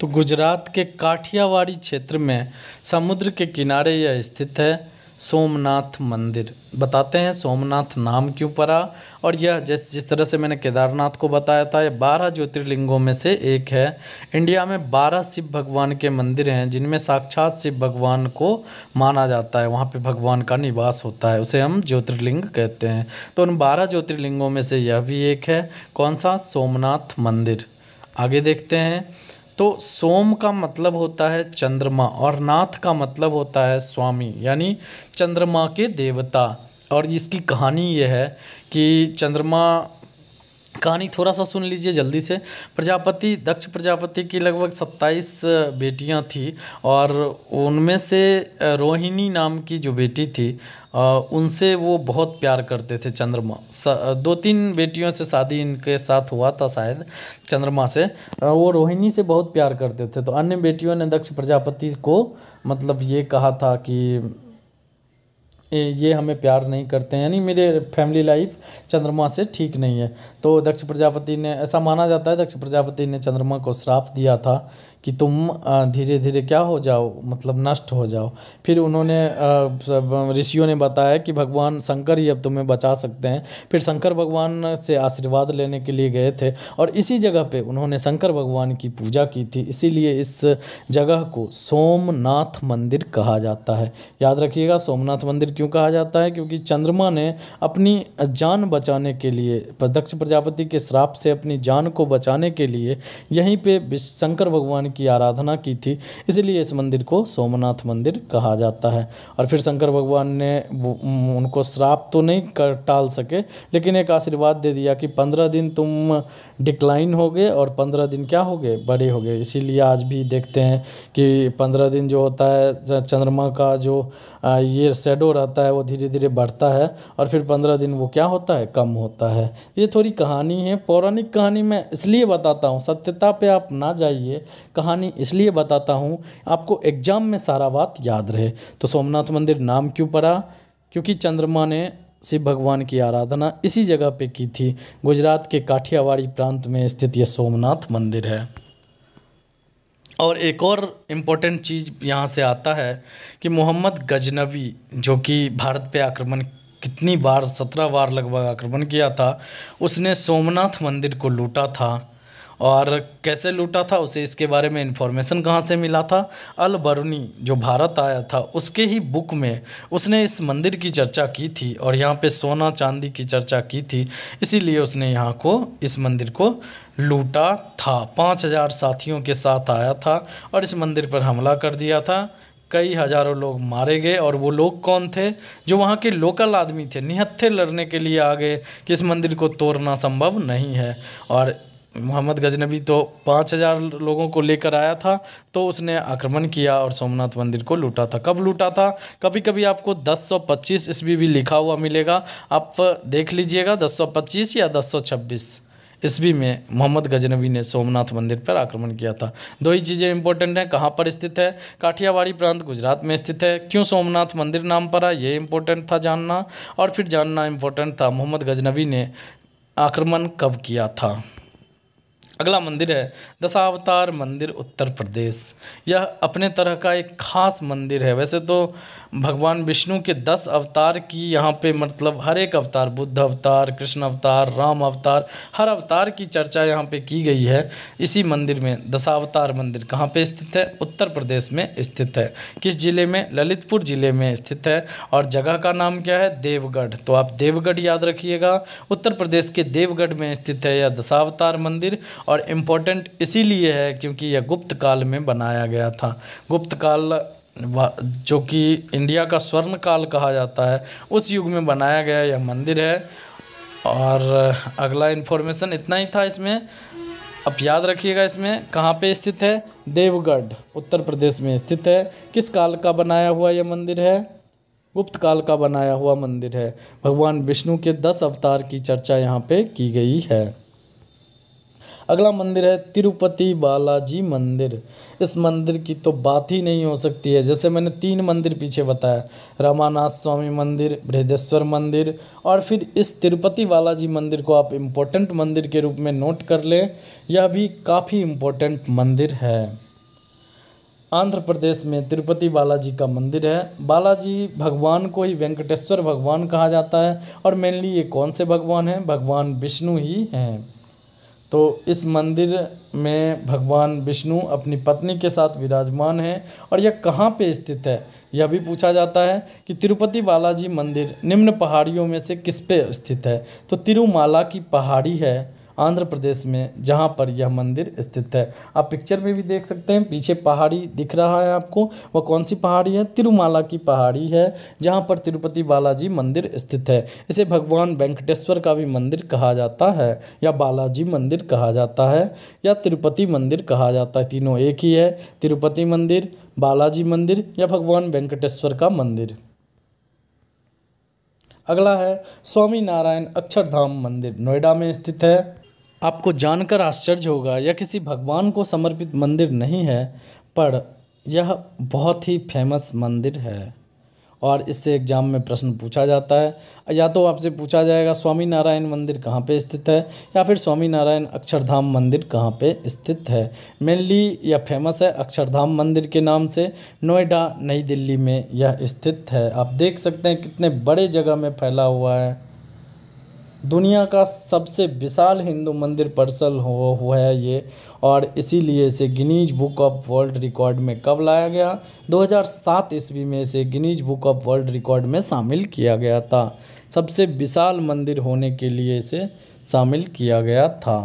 तो गुजरात के काठियावाड़ी क्षेत्र में समुद्र के किनारे यह स्थित है सोमनाथ मंदिर बताते हैं सोमनाथ नाम क्यों पड़ा और यह जिस जिस तरह से मैंने केदारनाथ को बताया था यह बारह ज्योतिर्लिंगों में से एक है इंडिया में बारह शिव भगवान के मंदिर हैं जिनमें साक्षात शिव भगवान को माना जाता है वहाँ पे भगवान का निवास होता है उसे हम ज्योतिर्लिंग कहते हैं तो उन बारह ज्योतिर्लिंगों में से यह भी एक है कौन सा सोमनाथ मंदिर आगे देखते हैं तो सोम का मतलब होता है चंद्रमा और नाथ का मतलब होता है स्वामी यानी चंद्रमा के देवता और इसकी कहानी यह है कि चंद्रमा कहानी थोड़ा सा सुन लीजिए जल्दी से प्रजापति दक्ष प्रजापति की लगभग सत्ताईस बेटियां थी और उनमें से रोहिणी नाम की जो बेटी थी उनसे वो बहुत प्यार करते थे चंद्रमा दो तीन बेटियों से शादी इनके साथ हुआ था शायद चंद्रमा से वो रोहिणी से बहुत प्यार करते थे तो अन्य बेटियों ने दक्ष प्रजापति को मतलब ये कहा था कि ये हमें प्यार नहीं करते हैं यानी मेरे फैमिली लाइफ चंद्रमा से ठीक नहीं है तो दक्ष प्रजापति ने ऐसा माना जाता है दक्ष प्रजापति ने चंद्रमा को श्राप दिया था कि तुम धीरे धीरे क्या हो जाओ मतलब नष्ट हो जाओ फिर उन्होंने ऋषियों ने बताया कि भगवान शंकर ही अब तुम्हें बचा सकते हैं फिर शंकर भगवान से आशीर्वाद लेने के लिए गए थे और इसी जगह पे उन्होंने शंकर भगवान की पूजा की थी इसीलिए इस जगह को सोमनाथ मंदिर कहा जाता है याद रखिएगा सोमनाथ मंदिर क्यों कहा जाता है क्योंकि चंद्रमा ने अपनी जान बचाने के लिए दक्ष प्रजापति के श्राप से अपनी जान को बचाने के लिए यहीं पे शंकर भगवान की आराधना की थी इसलिए इस मंदिर को सोमनाथ मंदिर कहा जाता है और फिर शंकर भगवान ने उनको श्राप तो नहीं कर टाल सके लेकिन एक आशीर्वाद दे दिया कि पंद्रह दिन तुम डिक्लाइन हो गए और पंद्रह दिन क्या हो गए बड़े हो गए इसीलिए आज भी देखते हैं कि पंद्रह दिन जो होता है चंद्रमा का जो ये शेडो रहता है वो धीरे धीरे बढ़ता है और फिर पंद्रह दिन वो क्या होता है कम होता है ये थोड़ी कहानी है पौराणिक कहानी मैं इसलिए बताता हूँ सत्यता पे आप ना जाइए कहानी इसलिए बताता हूँ आपको एग्ज़ाम में सारा बात याद रहे तो सोमनाथ मंदिर नाम क्यों पड़ा क्योंकि चंद्रमा ने शिव भगवान की आराधना इसी जगह पे की थी गुजरात के काठियावाड़ी प्रांत में स्थित यह सोमनाथ मंदिर है और एक और इम्पोर्टेंट चीज़ यहाँ से आता है कि मोहम्मद गजनवी जो कि भारत पे आक्रमण कितनी बार सत्रह बार लगभग आक्रमण किया था उसने सोमनाथ मंदिर को लूटा था और कैसे लूटा था उसे इसके बारे में इन्फॉर्मेशन कहाँ से मिला था अल बरूनी जो भारत आया था उसके ही बुक में उसने इस मंदिर की चर्चा की थी और यहाँ पे सोना चांदी की चर्चा की थी इसीलिए उसने यहाँ को इस मंदिर को लूटा था पाँच हज़ार साथियों के साथ आया था और इस मंदिर पर हमला कर दिया था कई हज़ारों लोग मारे गए और वो लोग कौन थे जो वहाँ के लोकल आदमी थे निहत्थे लड़ने के लिए आ गए कि इस मंदिर को तोड़ना संभव नहीं है और मोहम्मद गजनबी तो पाँच हज़ार लोगों को लेकर आया था तो उसने आक्रमण किया और सोमनाथ मंदिर को लूटा था कब लूटा था कभी कभी आपको 1025 ईस्वी भी लिखा हुआ मिलेगा आप देख लीजिएगा 1025 या 1026 ईस्वी में मोहम्मद गजनबी ने सोमनाथ मंदिर पर आक्रमण किया था दो ही चीज़ें इंपॉर्टेंट हैं कहाँ पर स्थित है काठियावाड़ी प्रांत गुजरात में स्थित है क्यों सोमनाथ मंदिर नाम पर आ ये इम्पोर्टेंट था जानना और फिर जानना इम्पोर्टेंट था मोहम्मद गजनबी ने आक्रमण कब किया था अगला मंदिर है दशावतार मंदिर उत्तर प्रदेश यह अपने तरह का एक खास मंदिर है वैसे तो भगवान विष्णु के दस अवतार की यहाँ पे मतलब हर एक अवतार बुद्ध अवतार कृष्ण अवतार राम अवतार हर अवतार की चर्चा यहाँ पे की गई है इसी मंदिर में दशावतार मंदिर कहाँ पे स्थित है उत्तर प्रदेश में स्थित है किस ज़िले में ललितपुर ज़िले में स्थित है और जगह का नाम क्या है देवगढ़ तो आप देवगढ़ याद रखिएगा उत्तर प्रदेश के देवगढ़ में स्थित है यह दशावतार मंदिर और और इम्पोर्टेंट इसीलिए है क्योंकि यह गुप्त काल में बनाया गया था गुप्त काल जो कि इंडिया का स्वर्ण काल कहा जाता है उस युग में बनाया गया यह मंदिर है और अगला इन्फॉर्मेशन इतना ही था इसमें अब याद रखिएगा इसमें कहाँ पे स्थित है देवगढ़ उत्तर प्रदेश में स्थित है किस काल का बनाया हुआ यह मंदिर है गुप्त काल का बनाया हुआ मंदिर है भगवान विष्णु के दस अवतार की चर्चा यहाँ पे की गई है अगला मंदिर है तिरुपति बालाजी मंदिर इस मंदिर की तो बात ही नहीं हो सकती है जैसे मैंने तीन मंदिर पीछे बताया रामानाथ स्वामी मंदिर बृहदेश्वर मंदिर और फिर इस तिरुपति बालाजी मंदिर को आप इम्पोर्टेंट मंदिर के रूप में नोट कर लें यह भी काफ़ी इम्पोर्टेंट मंदिर है आंध्र प्रदेश में तिरुपति बालाजी का मंदिर है बालाजी भगवान को ही वेंकटेश्वर भगवान कहा जाता है और मेनली ये कौन से भगवान हैं भगवान विष्णु ही हैं तो इस मंदिर में भगवान विष्णु अपनी पत्नी के साथ विराजमान हैं और यह कहाँ पे स्थित है यह भी पूछा जाता है कि तिरुपति बालाजी मंदिर निम्न पहाड़ियों में से किस पे स्थित है तो तिरुमाला की पहाड़ी है आंध्र प्रदेश में जहाँ पर यह मंदिर स्थित है आप पिक्चर में भी देख सकते हैं पीछे पहाड़ी दिख रहा है आपको वह कौन सी पहाड़ी है तिरुमाला की पहाड़ी है जहाँ पर तिरुपति बालाजी मंदिर स्थित है इसे भगवान वेंकटेश्वर का भी मंदिर कहा जाता है या बालाजी मंदिर कहा जाता है या तिरुपति मंदिर कहा जाता है तीनों एक ही है तिरुपति मंदिर बालाजी मंदिर या भगवान वेंकटेश्वर का मंदिर अगला है स्वामी नारायण अक्षरधाम मंदिर नोएडा में स्थित है आपको जानकर आश्चर्य होगा यह किसी भगवान को समर्पित मंदिर नहीं है पर यह बहुत ही फेमस मंदिर है और इससे एग्ज़ाम में प्रश्न पूछा जाता है या तो आपसे पूछा जाएगा स्वामी नारायण मंदिर कहाँ पे स्थित है या फिर स्वामी नारायण अक्षरधाम मंदिर कहाँ पे स्थित है मेनली यह फेमस है अक्षरधाम मंदिर के नाम से नोएडा नई दिल्ली में यह स्थित है आप देख सकते हैं कितने बड़े जगह में फैला हुआ है दुनिया का सबसे विशाल हिंदू मंदिर परसल हो हुआ है ये और इसीलिए इसे Guinness book of world record में कब लाया गया 2007 ईस्वी में इसे Guinness book of world record में शामिल किया गया था सबसे विशाल मंदिर होने के लिए इसे शामिल किया गया था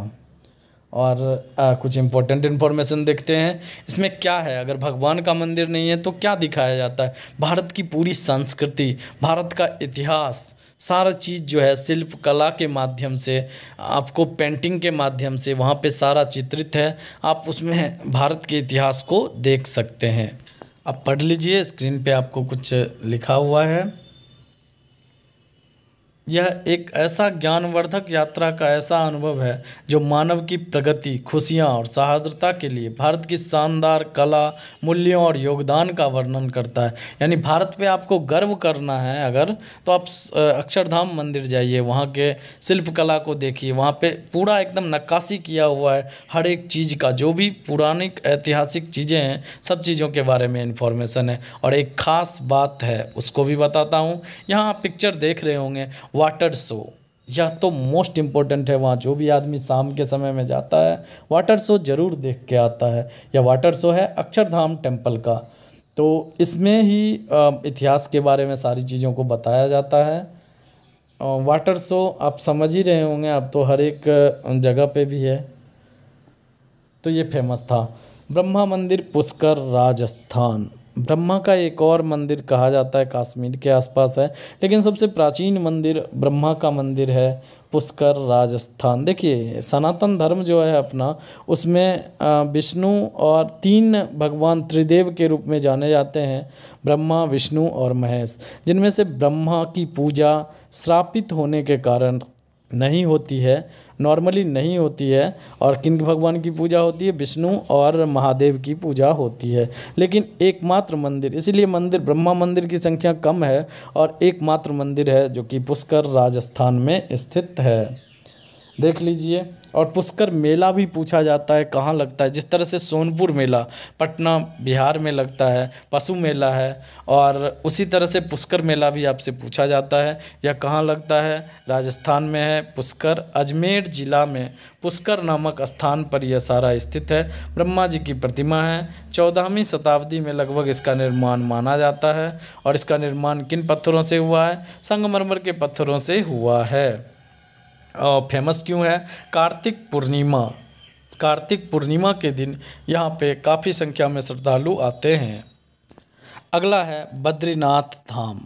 और आ, कुछ इम्पोर्टेंट इन्फॉर्मेशन देखते हैं इसमें क्या है अगर भगवान का मंदिर नहीं है तो क्या दिखाया जाता है भारत की पूरी संस्कृति भारत का इतिहास सारा चीज़ जो है शिल्प कला के माध्यम से आपको पेंटिंग के माध्यम से वहाँ पे सारा चित्रित है आप उसमें भारत के इतिहास को देख सकते हैं आप पढ़ लीजिए स्क्रीन पे आपको कुछ लिखा हुआ है यह एक ऐसा ज्ञानवर्धक यात्रा का ऐसा अनुभव है जो मानव की प्रगति खुशियाँ और सहाद्रता के लिए भारत की शानदार कला मूल्यों और योगदान का वर्णन करता है यानी भारत पे आपको गर्व करना है अगर तो आप अक्षरधाम मंदिर जाइए वहाँ के शिल्पकला को देखिए वहाँ पे पूरा एकदम नक्काशी किया हुआ है हर एक चीज़ का जो भी पुरानिक ऐतिहासिक चीज़ें हैं सब चीज़ों के बारे में इन्फॉर्मेशन है और एक ख़ास बात है उसको भी बताता हूँ यहाँ आप पिक्चर देख रहे होंगे वाटर शो यह तो मोस्ट इम्पोर्टेंट है वहाँ जो भी आदमी शाम के समय में जाता है वाटर शो ज़रूर देख के आता है यह वाटर शो है अक्षरधाम टेम्पल का तो इसमें ही इतिहास के बारे में सारी चीज़ों को बताया जाता है वाटर शो आप समझ ही रहे होंगे अब तो हर एक जगह पे भी है तो ये फेमस था ब्रह्मा मंदिर पुष्कर राजस्थान ब्रह्मा का एक और मंदिर कहा जाता है कश्मीर के आसपास है लेकिन सबसे प्राचीन मंदिर ब्रह्मा का मंदिर है पुष्कर राजस्थान देखिए सनातन धर्म जो है अपना उसमें विष्णु और तीन भगवान त्रिदेव के रूप में जाने जाते हैं ब्रह्मा विष्णु और महेश जिनमें से ब्रह्मा की पूजा श्रापित होने के कारण नहीं होती है नॉर्मली नहीं होती है और किन भगवान की पूजा होती है विष्णु और महादेव की पूजा होती है लेकिन एकमात्र मंदिर इसीलिए मंदिर ब्रह्मा मंदिर की संख्या कम है और एकमात्र मंदिर है जो कि पुष्कर राजस्थान में स्थित है देख लीजिए और पुष्कर मेला भी पूछा जाता है कहाँ लगता है जिस तरह से सोनपुर मेला पटना बिहार में लगता है पशु मेला है और उसी तरह से पुष्कर मेला भी आपसे पूछा जाता है यह कहाँ लगता है राजस्थान में है पुष्कर अजमेर ज़िला में पुष्कर नामक स्थान पर यह सारा स्थित है ब्रह्मा जी की प्रतिमा है चौदहवीं शताब्दी में लगभग इसका निर्माण माना जाता है और इसका निर्माण किन पत्थरों से हुआ है संगमरमर के पत्थरों से हुआ है फेमस क्यों है कार्तिक पूर्णिमा कार्तिक पूर्णिमा के दिन यहाँ पे काफ़ी संख्या में श्रद्धालु आते हैं अगला है बद्रीनाथ धाम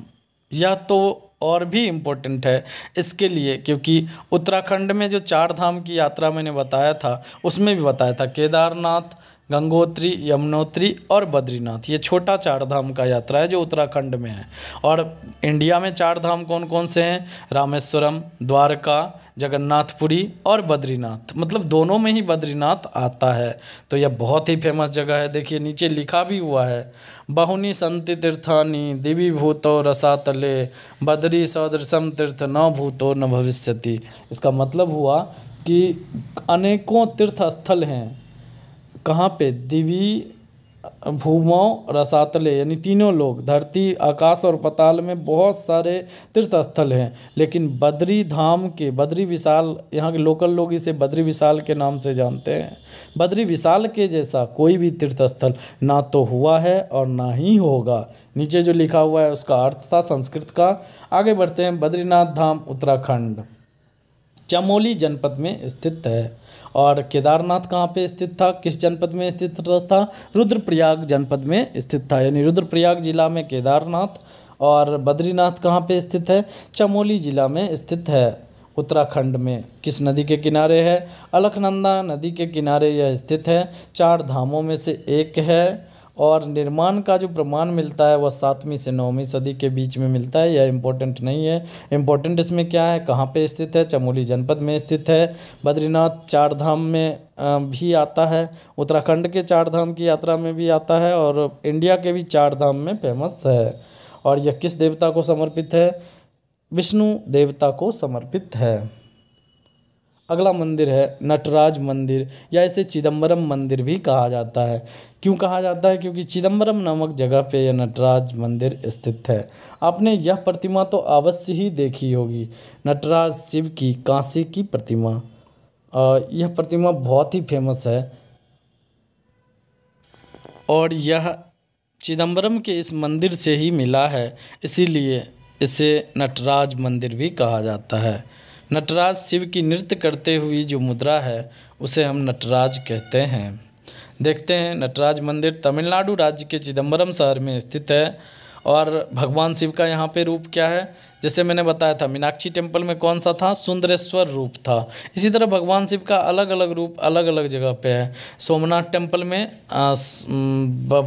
यह तो और भी इम्पोर्टेंट है इसके लिए क्योंकि उत्तराखंड में जो चार धाम की यात्रा मैंने बताया था उसमें भी बताया था केदारनाथ गंगोत्री यमुनोत्री और बद्रीनाथ ये छोटा चार धाम का यात्रा है जो उत्तराखंड में है और इंडिया में चार धाम कौन कौन से हैं रामेश्वरम द्वारका जगन्नाथपुरी और बद्रीनाथ मतलब दोनों में ही बद्रीनाथ आता है तो यह बहुत ही फेमस जगह है देखिए नीचे लिखा भी हुआ है बहुनी संति तीर्थानी दिवी भूतो रसातले बद्री सदृशम तीर्थ न भूतो न भविष्यति इसका मतलब हुआ कि अनेकों तीर्थ स्थल हैं कहाँ पे दिवी भूमौ रसातले यानी तीनों लोग धरती आकाश और पताल में बहुत सारे तीर्थ स्थल हैं लेकिन बद्री धाम के बद्री विशाल यहाँ के लोकल लोग इसे बद्री विशाल के नाम से जानते हैं बद्री विशाल के जैसा कोई भी तीर्थ स्थल ना तो हुआ है और ना ही होगा नीचे जो लिखा हुआ है उसका अर्थ था संस्कृत का आगे बढ़ते हैं बद्रीनाथ धाम उत्तराखंड चमोली जनपद में स्थित है और केदारनाथ कहाँ पे स्थित था किस जनपद में स्थित था रुद्रप्रयाग जनपद में स्थित था यानी रुद्रप्रयाग जिला में केदारनाथ और बद्रीनाथ कहाँ पे स्थित है चमोली जिला में स्थित है उत्तराखंड में किस नदी के किनारे है अलकनंदा नदी के किनारे यह स्थित है चार धामों में से एक है और निर्माण का जो प्रमाण मिलता है वह सातवीं से नौवीं सदी के बीच में मिलता है यह इम्पोर्टेंट नहीं है इम्पोर्टेंट इसमें क्या है कहाँ पे स्थित है चमोली जनपद में स्थित है बद्रीनाथ चार धाम में भी आता है उत्तराखंड के चार धाम की यात्रा में भी आता है और इंडिया के भी चार धाम में फेमस है और यह किस देवता को समर्पित है विष्णु देवता को समर्पित है अगला मंदिर है नटराज मंदिर या इसे चिदम्बरम मंदिर भी कहा जाता है क्यों कहा जाता है क्योंकि चिदम्बरम नामक जगह पे यह नटराज मंदिर स्थित है आपने यह प्रतिमा तो अवश्य ही देखी होगी नटराज शिव की काशी की प्रतिमा यह प्रतिमा बहुत ही फेमस है और यह चिदम्बरम के इस मंदिर से ही मिला है इसीलिए इसे नटराज मंदिर भी कहा जाता है नटराज शिव की नृत्य करते हुई जो मुद्रा है उसे हम नटराज कहते हैं देखते हैं नटराज मंदिर तमिलनाडु राज्य के चिदम्बरम शहर में स्थित है और भगवान शिव का यहाँ पे रूप क्या है जैसे मैंने बताया था मीनाक्षी टेम्पल में कौन सा था सुंदरेश्वर रूप था इसी तरह भगवान शिव का अलग अलग रूप अलग अलग जगह पे है सोमनाथ टेम्पल में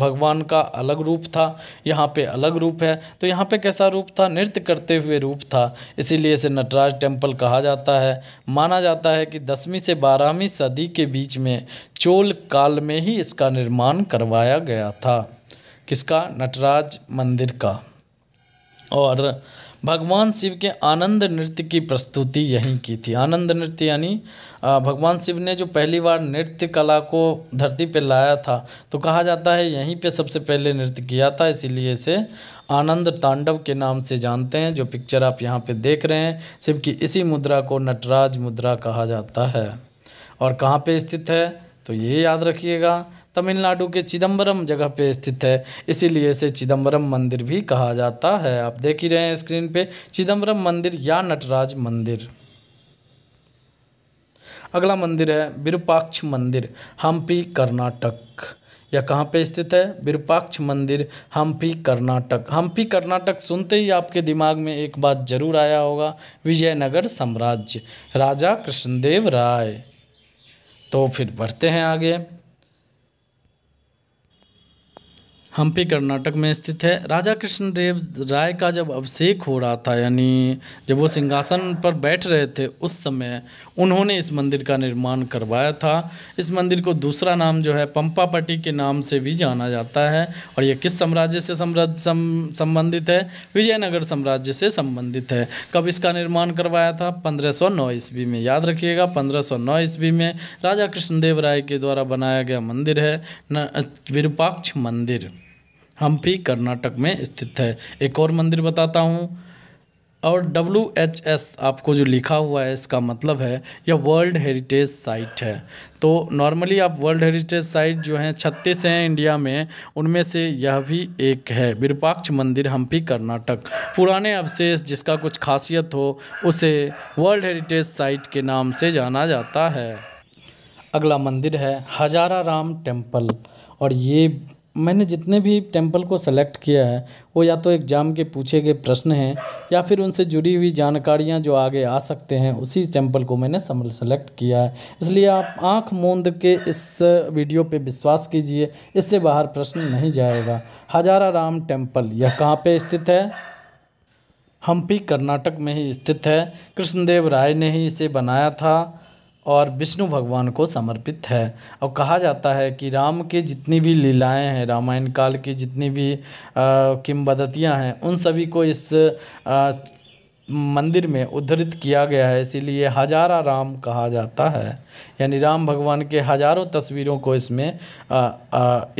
भगवान का अलग रूप था यहाँ पे अलग रूप है तो यहाँ पे कैसा रूप था नृत्य करते हुए रूप था इसीलिए इसे नटराज टेम्पल कहा जाता है माना जाता है कि दसवीं से बारहवीं सदी के बीच में चोल काल में ही इसका निर्माण करवाया गया था किसका नटराज मंदिर का और भगवान शिव के आनंद नृत्य की प्रस्तुति यहीं की थी आनंद नृत्य यानी भगवान शिव ने जो पहली बार नृत्य कला को धरती पर लाया था तो कहा जाता है यहीं पे सबसे पहले नृत्य किया था इसीलिए इसे आनंद तांडव के नाम से जानते हैं जो पिक्चर आप यहाँ पे देख रहे हैं शिव की इसी मुद्रा को नटराज मुद्रा कहा जाता है और कहाँ पर स्थित है तो ये याद रखिएगा तमिलनाडु के चिदम्बरम जगह पे स्थित है इसीलिए इसे चिदम्बरम मंदिर भी कहा जाता है आप देख ही रहे हैं स्क्रीन पे चिदम्बरम मंदिर या नटराज मंदिर अगला मंदिर है विरूपाक्ष मंदिर हम्पी कर्नाटक या कहाँ पे स्थित है विरूपाक्ष मंदिर हम्पी कर्नाटक हम्पी कर्नाटक सुनते ही आपके दिमाग में एक बात जरूर आया होगा विजयनगर साम्राज्य राजा कृष्णदेव राय तो फिर बढ़ते हैं आगे हम्पी कर्नाटक में स्थित है राजा कृष्णदेव राय का जब अभिषेक हो रहा था यानी जब वो सिंहासन पर बैठ रहे थे उस समय उन्होंने इस मंदिर का निर्माण करवाया था इस मंदिर को दूसरा नाम जो है पंपापट्टी के नाम से भी जाना जाता है और यह किस साम्राज्य से समृद्ध सम, है विजयनगर साम्राज्य से संबंधित है कब इसका निर्माण करवाया था पंद्रह ईस्वी में याद रखिएगा पंद्रह ईस्वी में राजा कृष्णदेव राय के द्वारा बनाया गया मंदिर है विरूपाक्ष मंदिर हम्फी कर्नाटक में स्थित है एक और मंदिर बताता हूँ और डब्ल्यू एच एस आपको जो लिखा हुआ है इसका मतलब है यह वर्ल्ड हेरिटेज साइट है तो नॉर्मली आप वर्ल्ड हेरिटेज साइट जो हैं छत्तीस हैं इंडिया में उनमें से यह भी एक है विरूपाक्ष मंदिर हम्पी कर्नाटक पुराने अवशेष जिसका कुछ खासियत हो उसे वर्ल्ड हेरिटेज साइट के नाम से जाना जाता है अगला मंदिर है हजारा राम टेम्पल और ये मैंने जितने भी टेम्पल को सेलेक्ट किया है वो या तो एग्ज़ाम के पूछे गए प्रश्न हैं या फिर उनसे जुड़ी हुई जानकारियाँ जो आगे आ सकते हैं उसी टेम्पल को मैंने समल सेलेक्ट किया है इसलिए आप आँख मूंद के इस वीडियो पे विश्वास कीजिए इससे बाहर प्रश्न नहीं जाएगा हजारा राम टेम्पल यह कहाँ पर स्थित है हम्पी कर्नाटक में ही स्थित है कृष्णदेव राय ने ही इसे बनाया था और विष्णु भगवान को समर्पित है और कहा जाता है कि राम के जितनी भी लीलाएं हैं रामायण काल की जितनी भी किम्बदतियाँ हैं उन सभी को इस आ, मंदिर में उद्धृत किया गया है इसीलिए हजारा राम कहा जाता है यानी राम भगवान के हजारों तस्वीरों को इसमें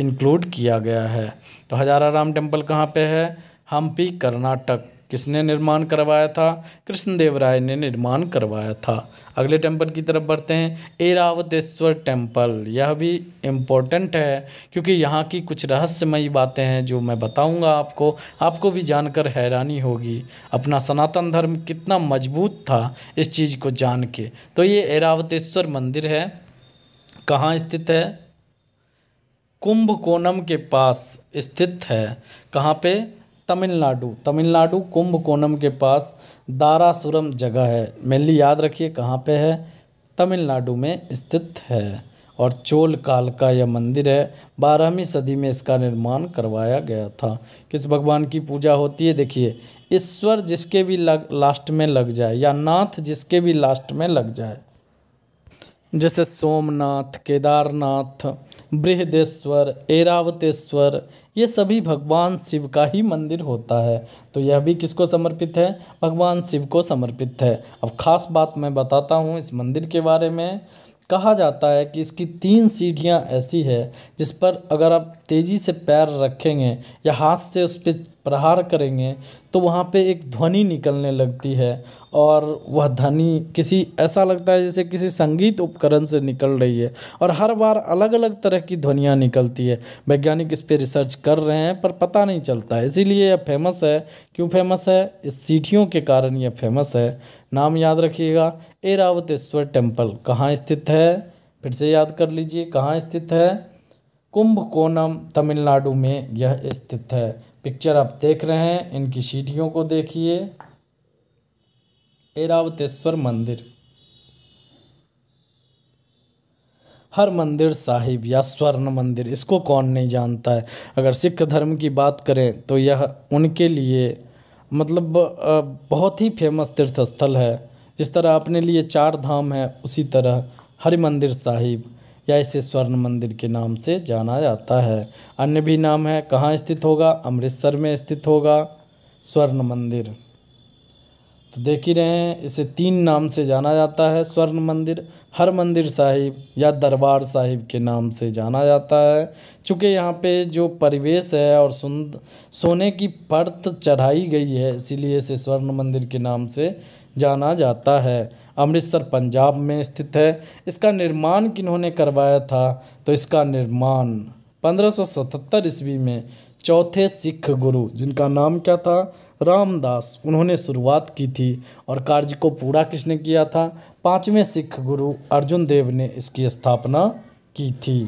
इंक्लूड किया गया है तो हजारा राम टेम्पल कहाँ पे है हम्पी कर्नाटक किसने निर्माण करवाया था कृष्णदेव राय ने निर्माण करवाया था अगले टेम्पल की तरफ बढ़ते हैं एरावतेश्वर टेम्पल यह भी इम्पोर्टेंट है क्योंकि यहाँ की कुछ रहस्यमयी बातें हैं जो मैं बताऊँगा आपको आपको भी जानकर हैरानी होगी अपना सनातन धर्म कितना मजबूत था इस चीज़ को जान के तो ये एरावतेश्वर मंदिर है कहाँ स्थित है कुंभ के पास स्थित है कहाँ पे तमिलनाडु तमिलनाडु कुंभ के पास दारासुरम जगह है मेनली याद रखिए कहाँ पे है तमिलनाडु में स्थित है और चोल काल का यह मंदिर है बारहवीं सदी में इसका निर्माण करवाया गया था किस भगवान की पूजा होती है देखिए ईश्वर जिसके भी लग लास्ट में लग जाए या नाथ जिसके भी लास्ट में लग जाए जैसे सोमनाथ केदारनाथ बृहदेश्वर एरावतेश्वर ये सभी भगवान शिव का ही मंदिर होता है तो यह भी किसको समर्पित है भगवान शिव को समर्पित है अब खास बात मैं बताता हूँ इस मंदिर के बारे में कहा जाता है कि इसकी तीन सीढ़ियाँ ऐसी है जिस पर अगर आप तेज़ी से पैर रखेंगे या हाथ से उस पर प्रहार करेंगे तो वहाँ पे एक ध्वनि निकलने लगती है और वह ध्वनि किसी ऐसा लगता है जैसे किसी संगीत उपकरण से निकल रही है और हर बार अलग अलग तरह की ध्वनियाँ निकलती है वैज्ञानिक इस पर रिसर्च कर रहे हैं पर पता नहीं चलता है इसीलिए यह फेमस है क्यों फेमस है इस सीढ़ियों के कारण यह फेमस है नाम याद रखिएगा एरावतेश्वर टेम्पल कहाँ स्थित है फिर से याद कर लीजिए कहाँ स्थित है कुंभकोणम तमिलनाडु में यह स्थित है पिक्चर आप देख रहे हैं इनकी सीढ़ियों को देखिए एरावतेश्वर मंदिर हर मंदिर साहिब या स्वर्ण मंदिर इसको कौन नहीं जानता है अगर सिख धर्म की बात करें तो यह उनके लिए मतलब बहुत ही फेमस तीर्थ स्थल है जिस तरह अपने लिए चार धाम है उसी तरह हरि मंदिर साहिब या इसे स्वर्ण मंदिर के नाम से जाना जाता है अन्य भी नाम है कहाँ स्थित होगा अमृतसर में स्थित होगा स्वर्ण मंदिर तो देख ही रहे हैं इसे तीन नाम से जाना जाता है स्वर्ण मंदिर हर मंदिर साहिब या दरबार साहिब के नाम से जाना जाता है चूँकि यहाँ पे जो परिवेश है और सुन सोने की परत चढ़ाई गई है इसीलिए इसे स्वर्ण मंदिर के नाम से जाना जाता है अमृतसर पंजाब में स्थित है इसका निर्माण किन्होंने करवाया था तो इसका निर्माण सतहत्तर ईस्वी में चौथे सिख गुरु जिनका नाम क्या था रामदास उन्होंने शुरुआत की थी और कार्य को पूरा किसने किया था पाँचवें सिख गुरु अर्जुन देव ने इसकी स्थापना की थी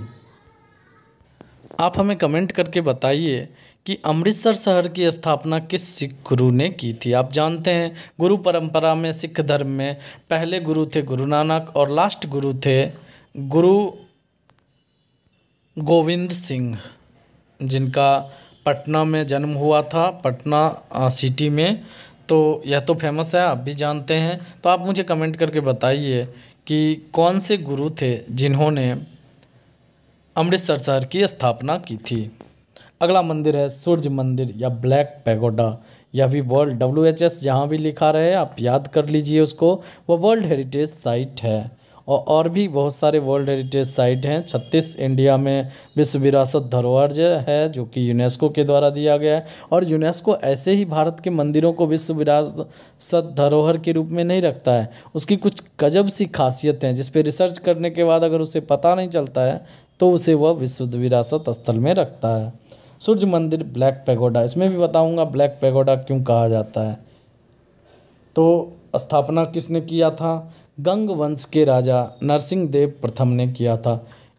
आप हमें कमेंट करके बताइए कि अमृतसर शहर की स्थापना किस सिख गुरु ने की थी आप जानते हैं गुरु परंपरा में सिख धर्म में पहले गुरु थे गुरु नानक और लास्ट गुरु थे गुरु गोविंद सिंह जिनका पटना में जन्म हुआ था पटना सिटी में तो यह तो फेमस है आप भी जानते हैं तो आप मुझे कमेंट करके बताइए कि कौन से गुरु थे जिन्होंने अमृतसर शहर की स्थापना की थी अगला मंदिर है सूर्य मंदिर या ब्लैक पैगोडा यह भी वर्ल्ड डब्ल्यू एच एस जहाँ भी लिखा रहे आप याद कर लीजिए उसको वह वर्ल्ड हेरिटेज साइट है और और भी बहुत सारे वर्ल्ड हेरिटेज साइट हैं छत्तीस इंडिया में विश्व विरासत धरोहर जो है जो कि यूनेस्को के द्वारा दिया गया है और यूनेस्को ऐसे ही भारत के मंदिरों को विश्व विरासत धरोहर के रूप में नहीं रखता है उसकी कुछ गजब सी खासियत हैं जिसपे रिसर्च करने के बाद अगर उसे पता नहीं चलता है तो उसे वह विश्व विरासत स्थल में रखता है सूर्य मंदिर ब्लैक पैगोडा इसमें भी बताऊंगा ब्लैक पैगोडा क्यों कहा जाता है तो स्थापना किसने किया था गंग वंश के राजा नरसिंह देव प्रथम ने किया था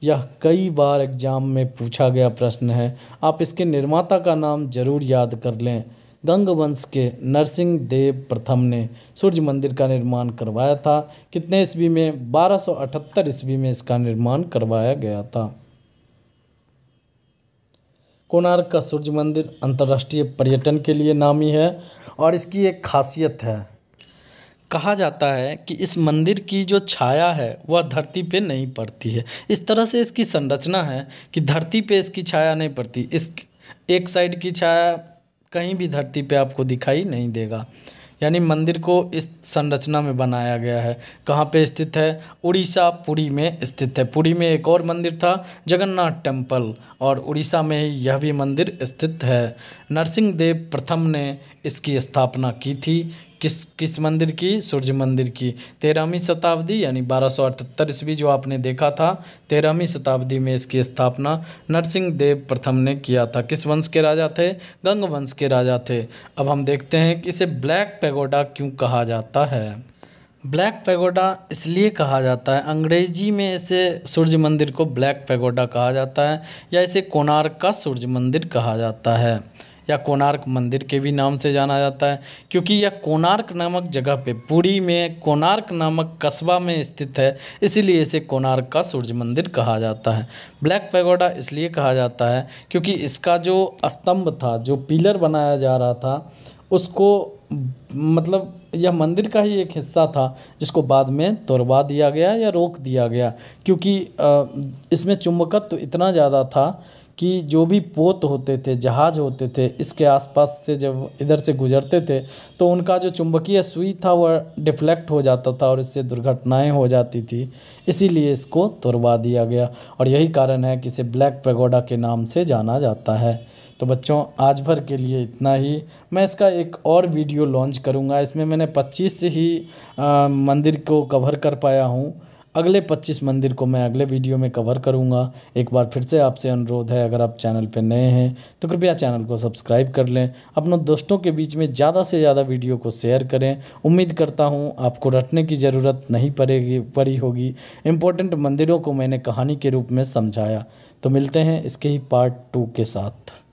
यह कई बार एग्जाम में पूछा गया प्रश्न है आप इसके निर्माता का नाम जरूर याद कर लें गंग वंश के नरसिंह देव प्रथम ने सूर्य मंदिर का निर्माण करवाया था कितने ईस्वी में 1278 ईस्वी में इसका निर्माण करवाया गया था कोणार्क का सूर्य मंदिर अंतर्राष्ट्रीय पर्यटन के लिए नामी है और इसकी एक खासियत है कहा जाता है कि इस मंदिर की जो छाया है वह धरती पे नहीं पड़ती है इस तरह से इसकी संरचना है कि धरती पे इसकी छाया नहीं पड़ती इस एक साइड की छाया कहीं भी धरती पे आपको दिखाई नहीं देगा यानी मंदिर को इस संरचना में बनाया गया है कहाँ पे स्थित है उड़ीसा पुरी में स्थित है पुरी में एक और मंदिर था जगन्नाथ टेम्पल और उड़ीसा में यह भी मंदिर स्थित है नरसिंह देव प्रथम ने इसकी स्थापना की थी किस किस मंदिर की सूर्य मंदिर की तेरहवीं शताब्दी यानी बारह सौ अठहत्तर ईस्वी जो आपने देखा था तेरहवीं शताब्दी में इसकी स्थापना नरसिंह देव प्रथम ने किया था किस वंश के राजा थे गंग वंश के राजा थे अब हम देखते हैं कि इसे ब्लैक पैगोडा क्यों कहा जाता है ब्लैक पैगोडा इसलिए कहा जाता है अंग्रेजी में इसे सूर्य मंदिर को ब्लैक पैगोडा कहा जाता है या इसे कोणार्क का सूर्य मंदिर कहा जाता है या कोणार्क मंदिर के भी नाम से जाना जाता है क्योंकि यह कोणार्क नामक जगह पे पुरी में कोणार्क नामक कस्बा में स्थित है इसीलिए इसे कोणार्क का सूर्य मंदिर कहा जाता है ब्लैक पैगोडा इसलिए कहा जाता है क्योंकि इसका जो स्तंभ था जो पिलर बनाया जा रहा था उसको मतलब यह मंदिर का ही एक हिस्सा था जिसको बाद में तोड़वा दिया गया या रोक दिया गया क्योंकि इसमें चुंबकत्व तो इतना ज़्यादा था कि जो भी पोत होते थे जहाज़ होते थे इसके आसपास से जब इधर से गुजरते थे तो उनका जो चुंबकीय सुई था वह डिफ्लेक्ट हो जाता था और इससे दुर्घटनाएं हो जाती थी इसीलिए इसको तुरवा दिया गया और यही कारण है कि इसे ब्लैक पेगोडा के नाम से जाना जाता है तो बच्चों आज भर के लिए इतना ही मैं इसका एक और वीडियो लॉन्च करूँगा इसमें मैंने से ही आ, मंदिर को कवर कर पाया हूँ अगले 25 मंदिर को मैं अगले वीडियो में कवर करूँगा एक बार फिर से आपसे अनुरोध है अगर आप चैनल पर नए हैं तो कृपया चैनल को सब्सक्राइब कर लें अपने दोस्तों के बीच में ज़्यादा से ज़्यादा वीडियो को शेयर करें उम्मीद करता हूँ आपको रटने की ज़रूरत नहीं पड़ेगी पड़ी होगी इम्पोर्टेंट मंदिरों को मैंने कहानी के रूप में समझाया तो मिलते हैं इसके ही पार्ट टू के साथ